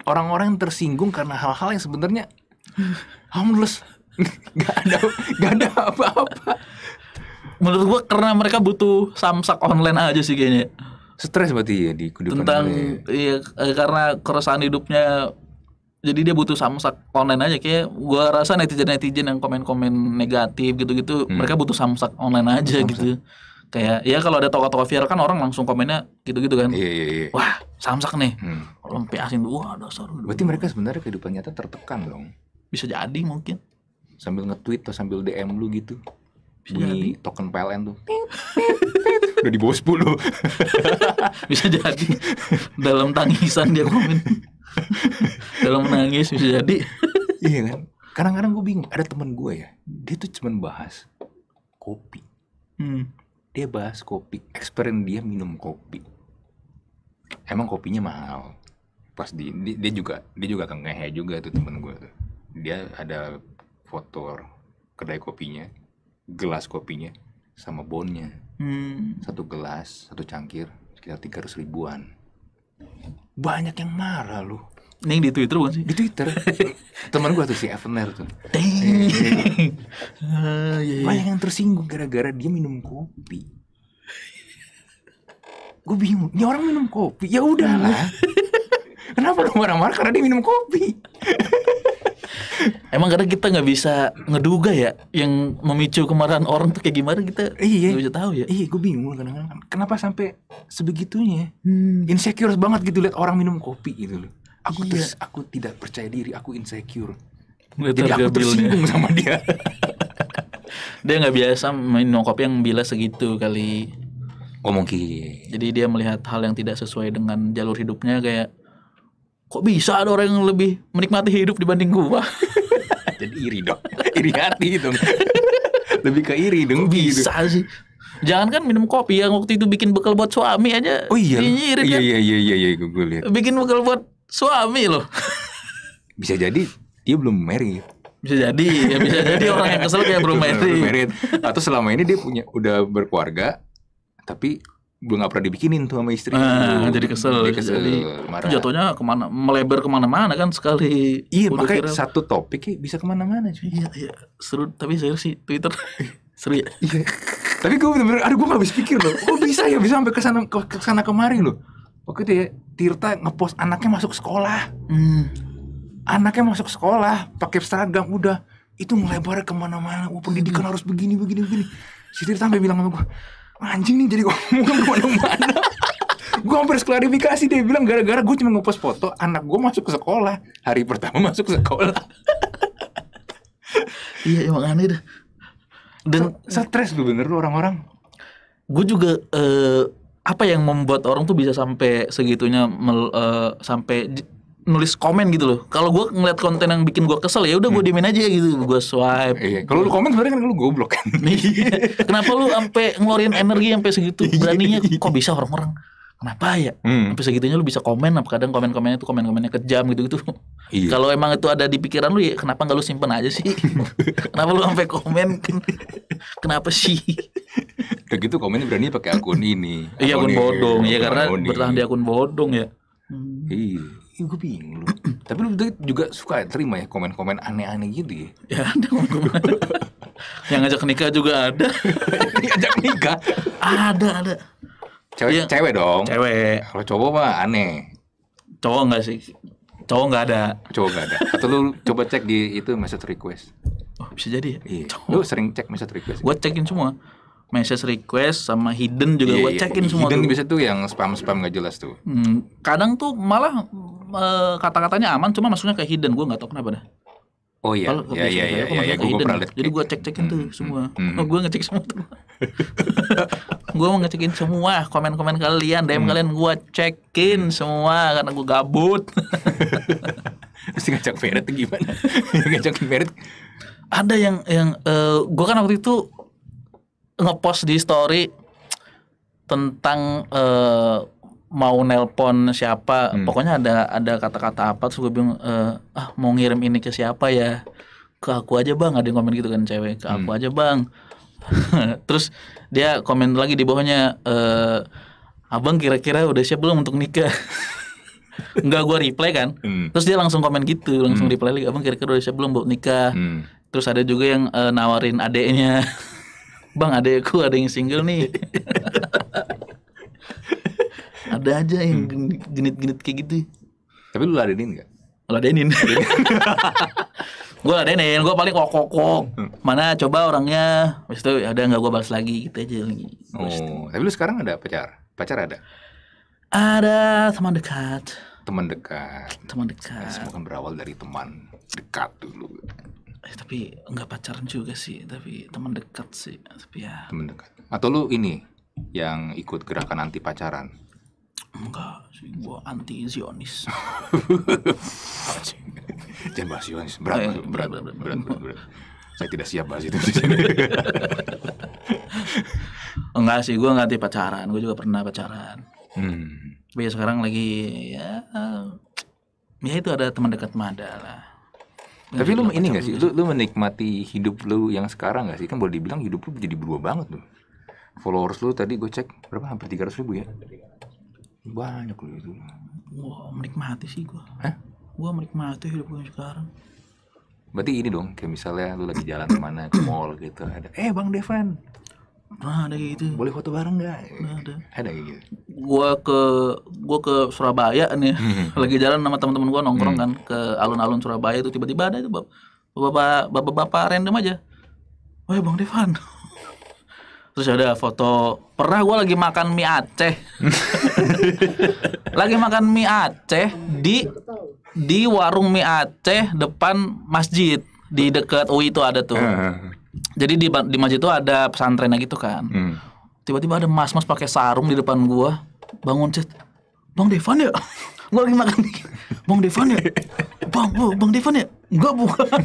Orang-orang yang tersinggung karena hal-hal yang sebenarnya harmless. gak ada gak ada apa-apa. Menurut gue karena mereka butuh samsak online aja sih kayaknya. Stres berarti ya di kehidupan Tentang ya? iya eh, karena keresahan hidupnya jadi dia butuh samsak online aja kayak gua rasa netizen-netizen yang komen-komen negatif gitu-gitu hmm. mereka butuh samsak online aja samsak. gitu. Kayak ya kalau ada tokoh-tokoh viral kan orang langsung komennya gitu-gitu kan. Iya, iya, iya. Wah, samsak nih. Hmm. Lompe asin wah dasar. Berarti mereka sebenarnya kehidupan nyata tertekan dong. Bisa jadi mungkin. Sambil nge-tweet atau sambil DM lu gitu. Bisa Bunyi jadi. token PLN tuh. udah di bawah 10 bisa jadi dalam tangisan dia komen dalam menangis bisa jadi iya kan kadang-kadang gue bingung ada teman gue ya dia tuh cuman bahas kopi hmm. dia bahas kopi experience dia minum kopi emang kopinya mahal pas di, di dia juga dia juga ngehe juga tuh temen gue tuh dia ada foto kedai kopinya gelas kopinya sama bonnya hmm. satu gelas satu cangkir sekitar tiga ratus ribuan banyak yang marah lu ini yang di Twitter bukan sih? Di Twitter. Teman gua tuh si Evener tuh. Dang. uh, yeah. Banyak yang tersinggung gara-gara dia minum kopi. Gue bingung, ini orang minum kopi. Ya udahlah. Hmm. Kenapa lu marah-marah karena dia minum kopi? Emang karena kita nggak bisa ngeduga ya yang memicu kemarahan orang tuh kayak gimana kita iya. bisa tahu ya. Iya, gue bingung kadang-kadang kan. kenapa sampai sebegitunya. Ya? Hmm. Insecure banget gitu lihat orang minum kopi gitu loh. Aku iya. terus aku tidak percaya diri, aku insecure. Lihat Jadi aku tersinggung ya. sama dia. dia nggak biasa minum kopi yang bila segitu kali. Oh mungkin. Jadi dia melihat hal yang tidak sesuai dengan jalur hidupnya kayak kok bisa ada orang yang lebih menikmati hidup dibanding gua jadi iri dong iri hati dong gitu. lebih ke iri dong bisa gitu. sih Jangan kan minum kopi yang waktu itu bikin bekal buat suami aja. Oh iya. iya iya, kan? iya iya iya iya gue lihat. Bikin bekal buat suami loh. bisa jadi dia belum married. Bisa jadi, ya bisa jadi orang yang kesel kayak belum married. Atau selama ini dia punya udah berkeluarga tapi gue nggak pernah dibikinin tuh sama istri. Ah, jadi kesel, jadi kesel, jadi marah. jatuhnya kemana melebar kemana-mana kan sekali. Iya, makanya kira. satu topik ya bisa kemana-mana. Iya, iya, seru. Tapi saya sih Twitter seru ya. Iya. tapi gue bener-bener, aduh gue gak habis pikir loh. Kok bisa ya bisa sampai kesana ke, sana kemari loh. Waktu itu ya Tirta ngepost anaknya masuk sekolah. Hmm. Anaknya masuk sekolah pakai seragam udah itu melebar kemana-mana. Oh, pendidikan hmm. harus begini begini begini. Si Tirta sampai bilang sama gue, anjing nih jadi ngomong kemana-mana gue hampir klarifikasi dia bilang gara-gara gue cuma ngepost foto anak gue masuk ke sekolah hari pertama masuk ke sekolah iya emang aneh deh. dan stres lu bener lu orang-orang gue juga uh, apa yang membuat orang tuh bisa sampai segitunya mel, uh, sampai nulis komen gitu loh. Kalau gue ngeliat konten yang bikin gue kesel ya udah gue hmm. diemin aja gitu, gue swipe. Iya, kalau lu komen sebenarnya kan lu goblok kan. Kenapa lu sampai ngeluarin energi sampai segitu iya. beraninya? Kok bisa orang-orang? Kenapa ya? Hmm. Sampai segitunya lu bisa komen, apa kadang komen-komennya itu komen-komennya kejam gitu-gitu. Iya. Kalau emang itu ada di pikiran lu ya kenapa nggak lu simpen aja sih? kenapa lu sampai komen? kenapa sih? Kayak gitu komennya berani pakai akun ini. Akun iya akun bodong, ya karena bertahan di akun bodong ya. Hmm. Iya ya gue bingung tapi lu juga suka ya, terima ya komen-komen aneh-aneh gitu ya ya ada yang ngajak nikah juga ada ngajak nikah ada ada cewek ya, cewek dong cewek kalau cowok mah aneh cowok nggak sih cowok nggak ada cowok nggak ada atau lu coba cek di itu message request oh bisa jadi ya iya. lu sering cek message request gue cekin semua message request sama hidden juga yeah, gue iya. cekin yeah. semua hidden tuh. bisa tuh yang spam spam gak jelas tuh hmm, kadang tuh malah uh, kata-katanya aman cuma masuknya kayak hidden gue nggak tau kenapa dah Oh iya, Kalo, ya, ya, ya, ya, ya, gue pernah Jadi gue cek-cekin tuh hmm, hmm, semua. Hmm, gue ngecek semua tuh. gue mau ngecekin semua komen-komen kalian, DM hmm. kalian gue cekin semua karena gue gabut. Terus ngecek Ferret tuh gimana? ngajak Ferret Ada yang yang uh, eh, gue kan waktu itu ngepost di story tentang uh, mau nelpon siapa hmm. pokoknya ada ada kata-kata apa terus gue bingung e, eh, ah mau ngirim ini ke siapa ya ke aku aja bang ada yang komen gitu kan cewek ke hmm. aku aja bang terus dia komen lagi di bawahnya e, abang kira-kira udah siap belum untuk nikah Enggak gue reply kan hmm. terus dia langsung komen gitu langsung hmm. reply lagi abang kira-kira udah siap belum buat nikah hmm. terus ada juga yang uh, nawarin adeknya bang adekku ada yang single nih ada aja yang hmm. genit-genit kayak gitu tapi lu ladenin gak? ladenin, gue ladenin gue paling kok kok hmm. mana coba orangnya habis itu ada ya nggak gue balas lagi gitu aja lagi oh tapi lu sekarang ada pacar pacar ada ada teman dekat teman dekat teman dekat semua kan berawal dari teman dekat dulu eh, tapi nggak pacaran juga sih tapi teman dekat sih tapi ya teman dekat atau lu ini yang ikut gerakan anti pacaran enggak sih gua anti Zionis jangan bahas Zionis berat, oh, iya. berat berat, berat, berat, berat, berat, berat, saya tidak siap bahas itu enggak sih gua nggak pacaran gua juga pernah pacaran hmm. tapi ya sekarang lagi ya ya itu ada teman dekat Mada lah tapi lu ini gak sih, lu, lu menikmati hidup lu yang sekarang gak sih? Kan boleh dibilang hidup lu jadi berubah banget tuh Followers lu tadi gue cek berapa? Hampir 300 ribu ya? banyak loh itu wah menikmati sih gua Hah? gua menikmati hidup gua sekarang berarti ini dong kayak misalnya lu lagi jalan kemana ke mall gitu ada eh bang Devan Nah, ada gitu. Boleh foto bareng nggak? ada. Ada gitu. Gua ke gua ke Surabaya nih. Ya. Hmm. lagi jalan sama teman-teman gua nongkrong hmm. kan ke alun-alun Surabaya itu tiba-tiba ada itu bapak bapak bapak random aja. Wah, oh ya, Bang Devan. Terus ada ya foto pernah gue lagi makan mie Aceh, lagi makan mie Aceh di di warung mie Aceh depan masjid di dekat UI itu ada tuh. Jadi di di masjid itu ada pesantrennya gitu kan. Hmm. Tiba-tiba ada mas-mas pakai sarung di depan gua, bangun cet, bang Devan ya, gua lagi makan, bang Devan ya, bang, bang, oh, bang Devan ya, enggak bukan.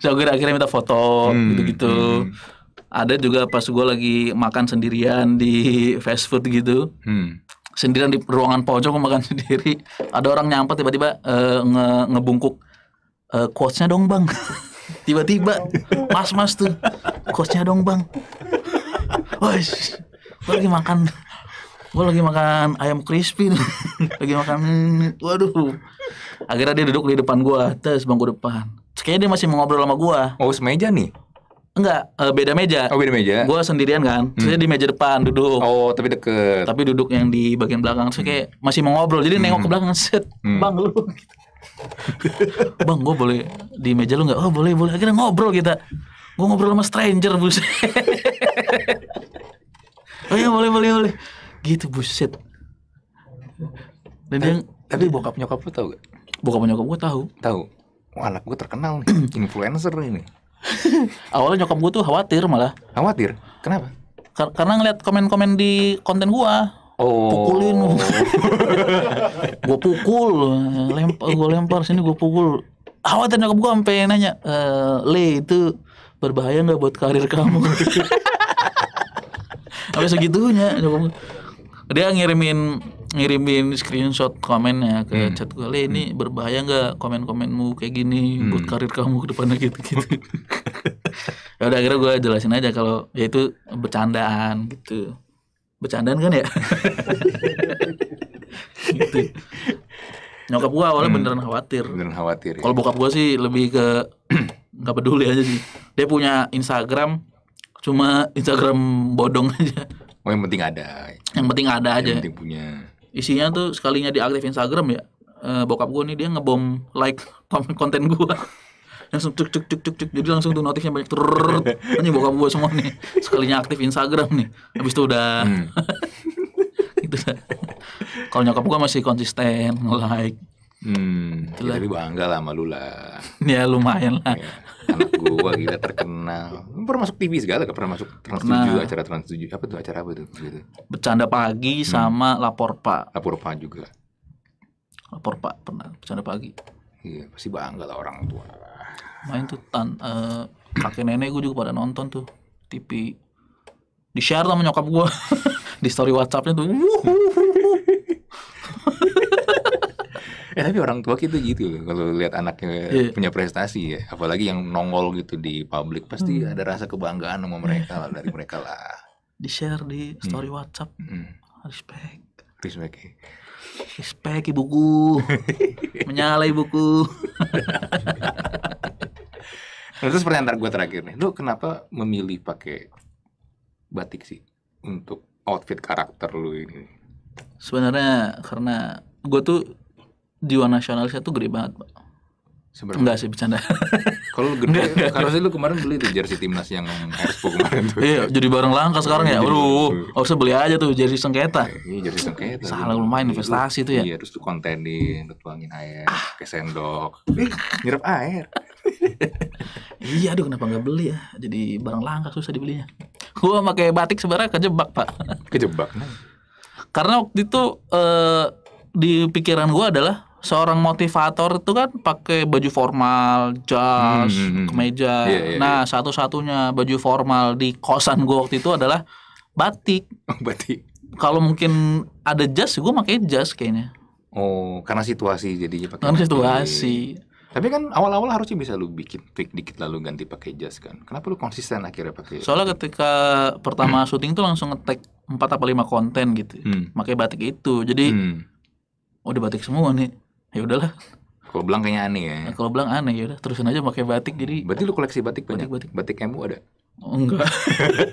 Saya so, akhirnya minta foto hmm, gitu-gitu. Hmm. hmm ada juga pas gue lagi makan sendirian di fast food gitu hmm. sendirian di ruangan pojok gue makan sendiri ada orang nyampe tiba-tiba uh, nge ngebungkuk uh, quotesnya dong bang tiba-tiba mas-mas tuh quotesnya dong bang Woi, gue lagi makan gue lagi makan ayam crispy nih. lagi makan waduh akhirnya dia duduk di depan gue terus bangku depan kayaknya dia masih mau ngobrol sama gue oh semeja nih Enggak, uh, beda meja. Oh, beda meja. Gue sendirian kan. Terus hmm. di meja depan duduk. Oh, tapi deket. Tapi duduk yang di bagian belakang. saya kayak hmm. masih mau ngobrol. Jadi hmm. nengok ke belakang, set, hmm. bang lu. bang, gue boleh di meja lu nggak? Oh, boleh, boleh. Akhirnya ngobrol kita. Gue ngobrol sama stranger, buset. oh iya, boleh, boleh, boleh. Gitu, buset. Dan Ta dia, tapi bokap nyokap lu tahu gak? Bokap nyokap gue tahu. Tahu. Wah, anak gue terkenal nih, influencer ini. Awalnya nyokap gue tuh khawatir malah. Khawatir? Kenapa? Kar karena ngeliat komen-komen di konten gue. Oh. Pukulin. gue pukul, lempar, gue lempar sini gue pukul. Khawatir nyokap gue sampai nanya, e, Le itu berbahaya nggak buat karir kamu? Sampai segitunya. nyokap Dia ngirimin ngirimin screenshot komennya ke hmm. chat gue, le ini hmm. berbahaya nggak komen-komenmu kayak gini hmm. buat karir kamu ke depannya gitu-gitu. ya udah akhirnya gue jelasin aja kalau ya itu bercandaan gitu, bercandaan kan ya. gitu. Nyokap gue awalnya hmm. beneran khawatir. Beneran khawatir. Ya. Kalau bokap gue sih lebih ke nggak peduli aja sih. Dia punya Instagram, cuma Instagram bodong aja. Oh yang penting ada. Yang penting ada aja. Yang penting punya isinya tuh sekalinya di aktif Instagram ya eh, bokap gue nih dia ngebom like konten gue langsung cuk cuk cuk cuk cuk jadi langsung tuh notifnya banyak terus ini bokap gue semua nih sekalinya aktif Instagram nih habis itu udah hmm. gitu kalau nyokap gue masih konsisten nge like Hmm, jadi bangga lah sama lu lah. ya lumayan lah. Ya, anak gua gila terkenal. Pernah masuk TV segala, gak pernah masuk Trans 7, acara Trans 7. Apa tuh acara apa tuh? Gitu. Bercanda pagi hmm. sama lapor pak. Lapor pak juga. Lapor pak pernah bercanda pagi. Iya, pasti bangga lah orang tua. Main tuh tan uh, kakek nenek gue juga pada nonton tuh TV di share sama nyokap gue di story WhatsAppnya tuh. eh tapi orang tua kita gitu ya, kalau lihat anaknya yeah. punya prestasi ya apalagi yang nongol gitu di publik pasti hmm. ada rasa kebanggaan sama mereka lah dari mereka lah di share hmm. di story hmm. WhatsApp hmm. respect respect iya. respect ibuku menyala ibuku nah, terus pertanyaan gue terakhir nih lu kenapa memilih pakai batik sih untuk outfit karakter lu ini sebenarnya karena gue tuh jiwa nasionalisnya tuh gede banget pak Seberapa? Enggak sih bercanda. Kalau gede, enggak, enggak. harusnya lu kemarin beli tuh jersey timnas yang Expo kemarin tuh. Iya, jadi barang langka sekarang ya. Waduh, harusnya beli aja tuh jersey sengketa. Iya, iya jersey sengketa. Salah main iya, investasi tuh ya. Iya, terus tuh konten di tuangin air ah. ke sendok. Nyerap air. iya, aduh kenapa nggak beli ya? Jadi barang langka susah dibelinya. Gua pakai batik sebenarnya kejebak, Pak. Kejebak. Nah. Karena waktu itu eh, di pikiran gua adalah seorang motivator itu kan pakai baju formal, jas, hmm, hmm, hmm. kemeja. Iya, iya, nah, iya. satu-satunya baju formal di kosan gua waktu itu adalah batik. Oh, batik. Kalau mungkin ada jas, gua pakai jas kayaknya. Oh, karena situasi jadinya pakai. Karena situasi. Tapi kan awal-awal harusnya bisa lu bikin tweak dikit lalu ganti pakai jas kan. Kenapa lu konsisten akhirnya pakai? Soalnya ketika pertama hmm. syuting tuh langsung ngetek empat apa lima konten gitu. Hmm. Pakai batik itu. Jadi hmm. Oh, udah batik semua nih ya udahlah kalau bilang kayaknya aneh ya nah, kalau bilang aneh ya udah terusin aja pakai batik jadi berarti lu koleksi batik banyak batik batik, batik MU ada oh, enggak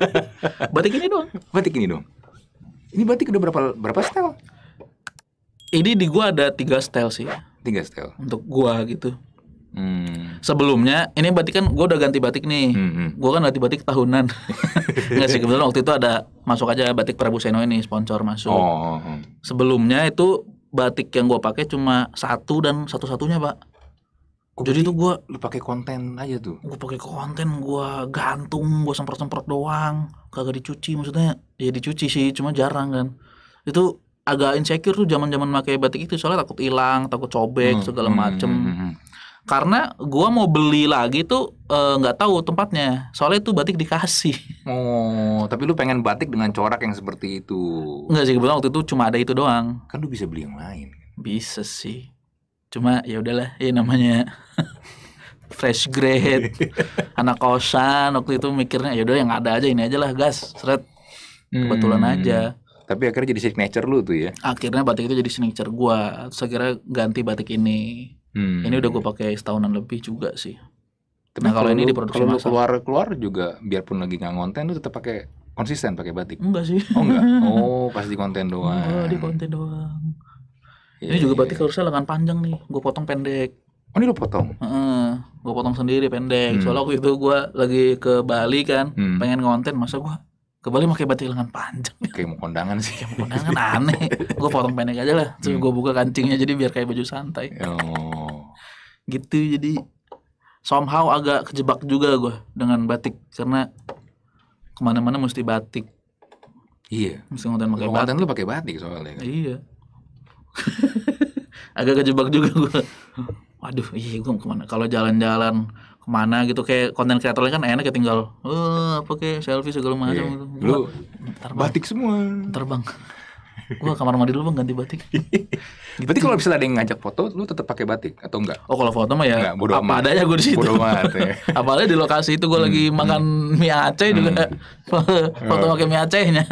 batik ini dong batik ini dong ini batik udah berapa berapa style ini di gua ada tiga style sih tiga style untuk gua gitu Hmm. Sebelumnya ini batik kan gua udah ganti batik nih. Hmm. hmm. Gue kan ganti batik tahunan. Enggak sih kebetulan waktu itu ada masuk aja batik Prabu Seno ini sponsor masuk. Oh. oh, oh. Sebelumnya itu batik yang gue pakai cuma satu dan satu-satunya pak Jadi tuh gue lu pakai konten aja tuh. Gue pakai konten, gue gantung, gue semprot-semprot doang, kagak dicuci maksudnya. Ya dicuci sih, cuma jarang kan. Itu agak insecure tuh zaman-zaman pakai batik itu soalnya takut hilang, takut cobek hmm, segala hmm, macem. Hmm, hmm, hmm karena gua mau beli lagi tuh eh, nggak e, tahu tempatnya soalnya itu batik dikasih oh tapi lu pengen batik dengan corak yang seperti itu nggak sih kebetulan waktu itu cuma ada itu doang kan lu bisa beli yang lain bisa sih cuma ya udahlah ya namanya fresh grade anak kosan waktu itu mikirnya ya udah yang ada aja ini aja lah gas seret kebetulan hmm. aja tapi akhirnya jadi signature lu tuh ya akhirnya batik itu jadi signature gua segera kira ganti batik ini Hmm. Ini udah gue pakai setahunan lebih juga sih. Nah, Tapi nah kalau, ini diproduksi kalau keluar keluar juga biarpun lagi nggak konten lu tetap pakai konsisten pakai batik. Enggak sih. Oh enggak. Oh pasti konten doang. Oh di konten doang. Yeah. Ini juga iya, batik iya. harusnya lengan panjang nih. Gue potong pendek. Oh ini lo potong? Heeh. Gue potong sendiri pendek. Hmm. Soalnya waktu itu gue lagi ke Bali kan, hmm. pengen konten masa gue ke Bali pakai batik lengan panjang kayak mau kondangan sih kayak mau kondangan aneh gue potong pendek aja lah terus hmm. gue buka kancingnya jadi biar kayak baju santai oh gitu jadi somehow agak kejebak juga gue dengan batik karena kemana-mana mesti batik iya mesti ngonten pakai batik lu pakai batik soalnya kan? iya agak kejebak juga gue waduh iya gue kemana kalau jalan-jalan kemana gitu kayak konten kreatornya kan enak ya tinggal oh, apa kayak selfie segala macam yeah. gitu. lu batik semua terbang Gua kamar mandi dulu bang ganti batik. gitu. Berarti kalau misalnya ada yang ngajak foto, lu tetap pakai batik atau enggak? Oh kalau foto mah ya enggak, bodo apa adanya gue di situ. Bodo amat, ya. Apalagi di lokasi itu gue hmm. lagi makan hmm. mie Aceh hmm. juga foto pakai mie Acehnya.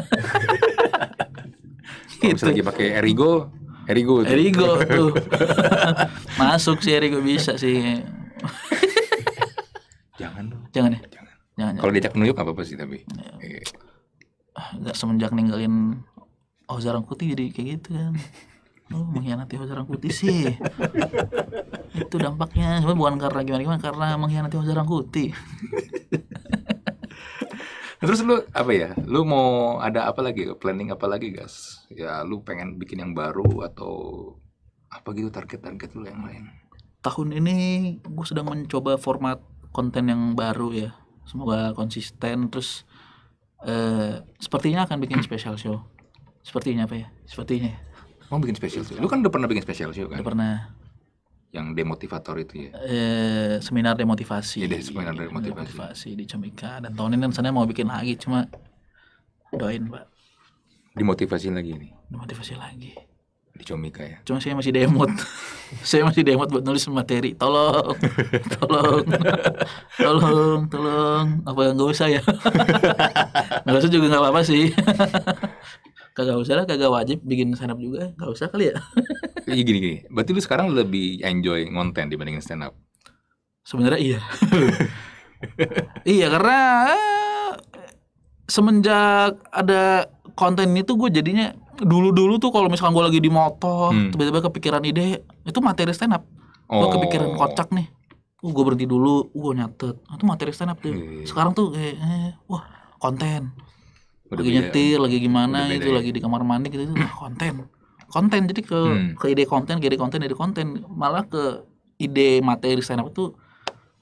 gitu. Misalnya lagi pakai Erigo, Erigo tuh. Erigo tuh. Masuk sih Erigo bisa sih. jangan dong. Jangan ya. Jangan. jangan. Kalau diajak menunjuk apa apa sih tapi. Ya. Enggak semenjak ninggalin oh sarang putih jadi kayak gitu kan lu mengkhianati Hoja putih sih itu dampaknya cuma bukan karena gimana gimana karena mengkhianati Hoja putih nah, terus lu apa ya lu mau ada apa lagi planning apa lagi guys ya lu pengen bikin yang baru atau apa gitu target target lu yang lain tahun ini gue sedang mencoba format konten yang baru ya semoga konsisten terus eh, sepertinya akan bikin special show Sepertinya apa ya? Sepertinya. Mau bikin spesial sih Lu kan udah pernah bikin spesial show kan? Udah pernah. Yang demotivator itu ya? Eh, seminar demotivasi. Iya, seminar demotivasi. demotivasi di Cemika. Dan tahun ini rencananya mau bikin lagi, cuma doain pak. Dimotivasi lagi nih? Dimotivasi lagi. Di Comika ya? Cuma saya masih demot. saya masih demot buat nulis materi. Tolong, tolong, tolong, tolong. Apa gak usah ya? Enggak usah juga nggak apa-apa sih. kagak usah lah kagak wajib bikin stand up juga nggak usah kali ya iya gini gini berarti lu sekarang lebih enjoy ngonten dibandingin stand up sebenarnya iya iya karena eh, semenjak ada konten ini tuh gue jadinya dulu-dulu tuh kalau misalkan gue lagi di motor hmm. tiba-tiba kepikiran ide itu materi stand up oh. gue kepikiran kocak nih uh gue berhenti dulu uh gue nyatet itu materi stand up tuh yeah. Iya, iya. sekarang tuh kayak eh, wah konten lagi nyetir lagi gimana itu, ya. lagi di kamar mandi gitu itu konten konten jadi ke hmm. ke ide konten ke ide konten ide konten malah ke ide materi stand up itu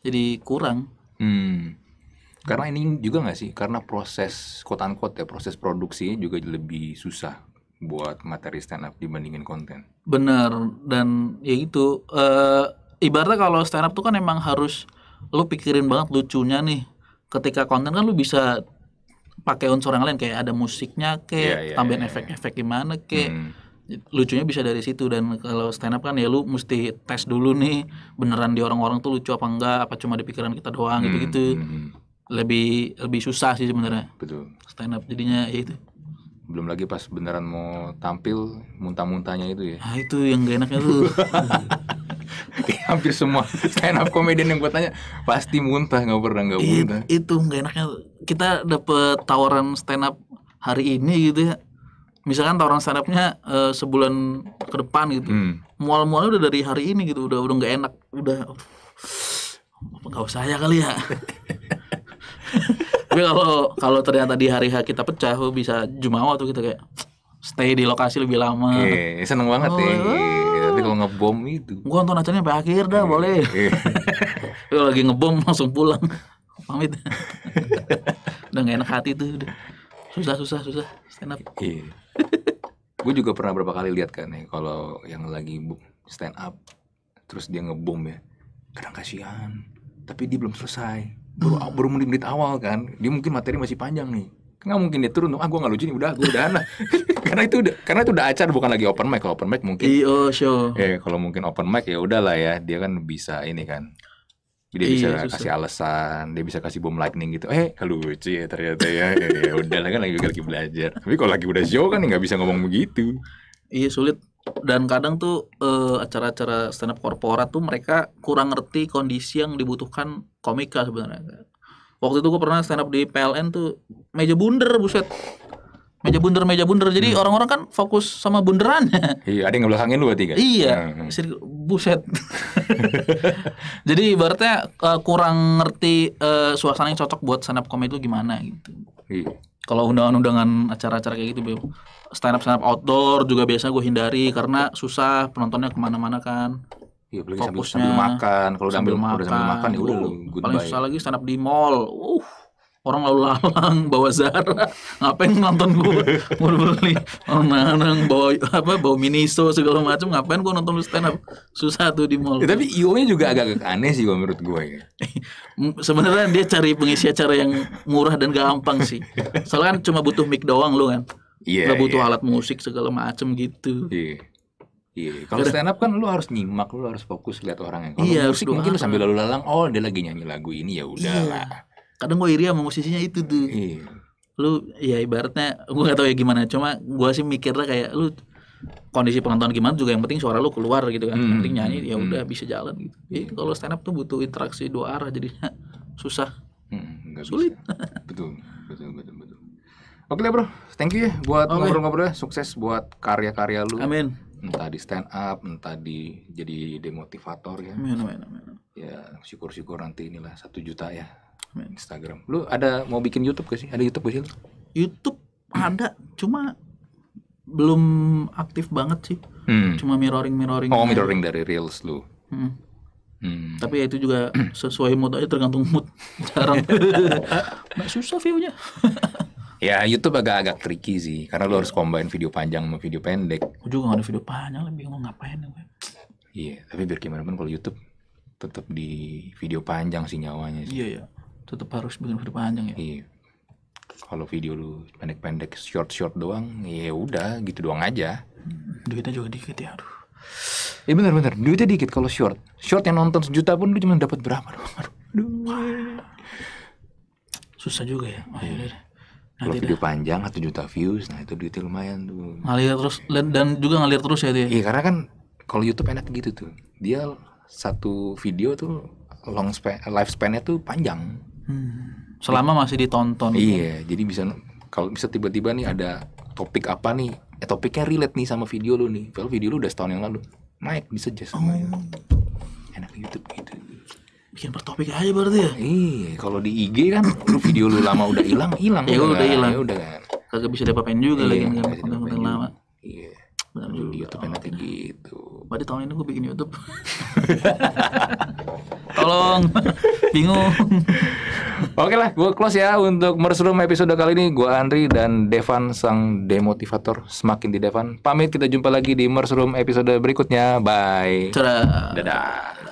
jadi kurang hmm. karena ini juga nggak sih karena proses kotaan unquote ya proses produksi juga lebih susah buat materi stand up dibandingin konten bener dan ya itu uh, eh, ibaratnya kalau stand up tuh kan emang harus lu pikirin banget lucunya nih ketika konten kan lu bisa pakai unsur yang lain kayak ada musiknya ke yeah, yeah, tambahin iya, iya. efek-efek yeah. gimana ke hmm. lucunya bisa dari situ dan kalau stand up kan ya lu mesti tes dulu nih beneran di orang-orang tuh lucu apa enggak apa cuma di pikiran kita doang hmm. gitu-gitu hmm. hmm. lebih lebih susah sih sebenarnya betul stand up jadinya ya itu belum lagi pas beneran mau tampil muntah-muntahnya itu ya ah itu yang gak enaknya tuh hampir semua stand up komedian yang gue tanya pasti muntah nggak pernah nggak iya, muntah It, itu nggak enaknya kita dapet tawaran stand up hari ini gitu ya misalkan tawaran stand upnya uh, sebulan ke depan gitu hmm. mual-mualnya udah dari hari ini gitu udah udah nggak enak udah nggak usah ya kali ya tapi kalau kalau ternyata di hari H kita pecah lo oh, bisa jumawa tuh kita kayak stay di lokasi lebih lama eh seneng banget oh, ya. Iya. Iya, tapi kalau ngebom itu gua nonton acaranya sampai akhir dah iya, boleh kalau lagi ngebom langsung pulang pamit udah gak enak hati tuh udah susah susah susah stand up iya gue juga pernah berapa kali lihat kan ya kalau yang lagi stand up terus dia ngebom ya kadang kasihan tapi dia belum selesai baru baru menit-menit awal kan dia mungkin materi masih panjang nih nggak mungkin dia turun ah gue nggak lucu nih udah gue udah anak karena itu udah karena itu udah acar bukan lagi open mic kalau open mic mungkin iyo show ya kalau mungkin open mic ya udahlah ya dia kan bisa ini kan dia bisa iya, susah. kasih alasan, dia bisa kasih bom lightning gitu. Eh, kalau lucu ya ternyata ya. ya udah kan lagi lagi belajar. Tapi kalau lagi udah show kan ya nggak bisa ngomong begitu. Iya sulit dan kadang tuh uh, acara-acara uh, stand up korporat tuh mereka kurang ngerti kondisi yang dibutuhkan komika sebenarnya waktu itu gue pernah stand up di PLN tuh meja bunder, buset meja bunder, meja bunder. jadi hmm. orang-orang kan fokus sama bunderan. iya ada yang ngebelakangin lu tiga. Kan? iya hmm. hmm. buset jadi ibaratnya uh, kurang ngerti uh, suasana yang cocok buat stand up komedi itu gimana gitu iya kalau undangan-undangan acara-acara kayak gitu stand up stand up outdoor juga biasa gue hindari karena susah penontonnya kemana-mana kan Iya, apalagi Fokusnya, sambil, sambil makan. Kalau sambil, sambil makan, udah sambil makan ya udah Paling susah lagi stand up di mall. Uh, orang lalu lalang bawa Zara ngapain nonton gue mau beli orang bawa apa bawa Miniso segala macam ngapain gue nonton stand up susah tuh di mall ya, tapi IO nya juga agak aneh sih menurut gue ya sebenarnya dia cari pengisi acara yang murah dan gampang sih soalnya kan cuma butuh mic doang lu kan Iya. Gak butuh yeah. alat musik segala macam gitu. Iya. Yeah. Iya, kalau stand up kan lu harus nyimak, lu harus fokus lihat orang yang kalau yeah, musik mungkin lu sambil lalu lalang, oh dia lagi nyanyi lagu ini ya udahlah. Yeah kadang gue iri sama musisinya itu tuh iya. lu ya ibaratnya gue gak tau ya gimana cuma gue sih mikirnya kayak lu kondisi penonton gimana juga yang penting suara lu keluar gitu kan hmm. penting nyanyi ya hmm. udah hmm. bisa jalan gitu jadi kalau stand up tuh butuh interaksi dua arah jadinya susah hmm, gak sulit bisa. betul betul betul betul Oke lah bro, thank you ya buat okay. ngobrol-ngobrolnya. Sukses buat karya-karya lu. Amin. Entah di stand up, entah di jadi demotivator ya. Amin, amin, amin. Ya syukur-syukur nanti inilah satu juta ya Instagram. Lu ada mau bikin YouTube gak sih? Ada YouTube gak sih? YouTube ada, cuma belum aktif banget sih. Hmm. Cuma mirroring mirroring. Oh, mirroring aja. dari reels lu. Hmm. Hmm. Tapi ya itu juga sesuai mood aja tergantung mood sekarang. susah view ya YouTube agak-agak tricky sih karena lu harus combine video panjang sama video pendek. Aku juga gak ada video panjang lebih mau ngapain ya, Iya, tapi biar gimana pun kalau YouTube tetap di video panjang sih nyawanya sih. Iya, iya tetap harus bikin video panjang ya iya kalau video lu pendek-pendek short-short doang ya udah gitu doang aja hmm, duitnya juga dikit ya aduh Iya benar-benar duitnya dikit kalau short short yang nonton sejuta pun lu cuma dapat berapa doang aduh, susah juga ya oh, iya. Iya. Kalau video dah. panjang satu juta views, nah itu duitnya lumayan tuh. Ngalir terus dan juga ngalir terus ya dia. Iya karena kan kalau YouTube enak gitu tuh. Dia satu video tuh long span lifespan-nya tuh panjang. Hmm. Selama masih ditonton. Gitu. Iya, jadi bisa kalau bisa tiba-tiba nih ada topik apa nih? Eh topiknya relate nih sama video lu nih. Kalau video lu udah setahun yang lalu, naik bisa suggest oh. Enak YouTube gitu. Bikin bertopik aja berarti ya? Iya, kalau di IG kan lu video lu lama udah hilang, hilang. Ya udah iya, hilang. Ya udah kan. Kagak bisa diapa juga lagi iya, kan konten lama. Iya. Benar juga. YouTube enak gitu. Berarti tahun ini gue bikin YouTube. Tolong, bingung. Oke lah, gue close ya untuk Mersroom episode kali ini. Gue Andri dan Devan sang demotivator semakin di Devan. Pamit kita jumpa lagi di Mersroom episode berikutnya. Bye. Tada. Dadah.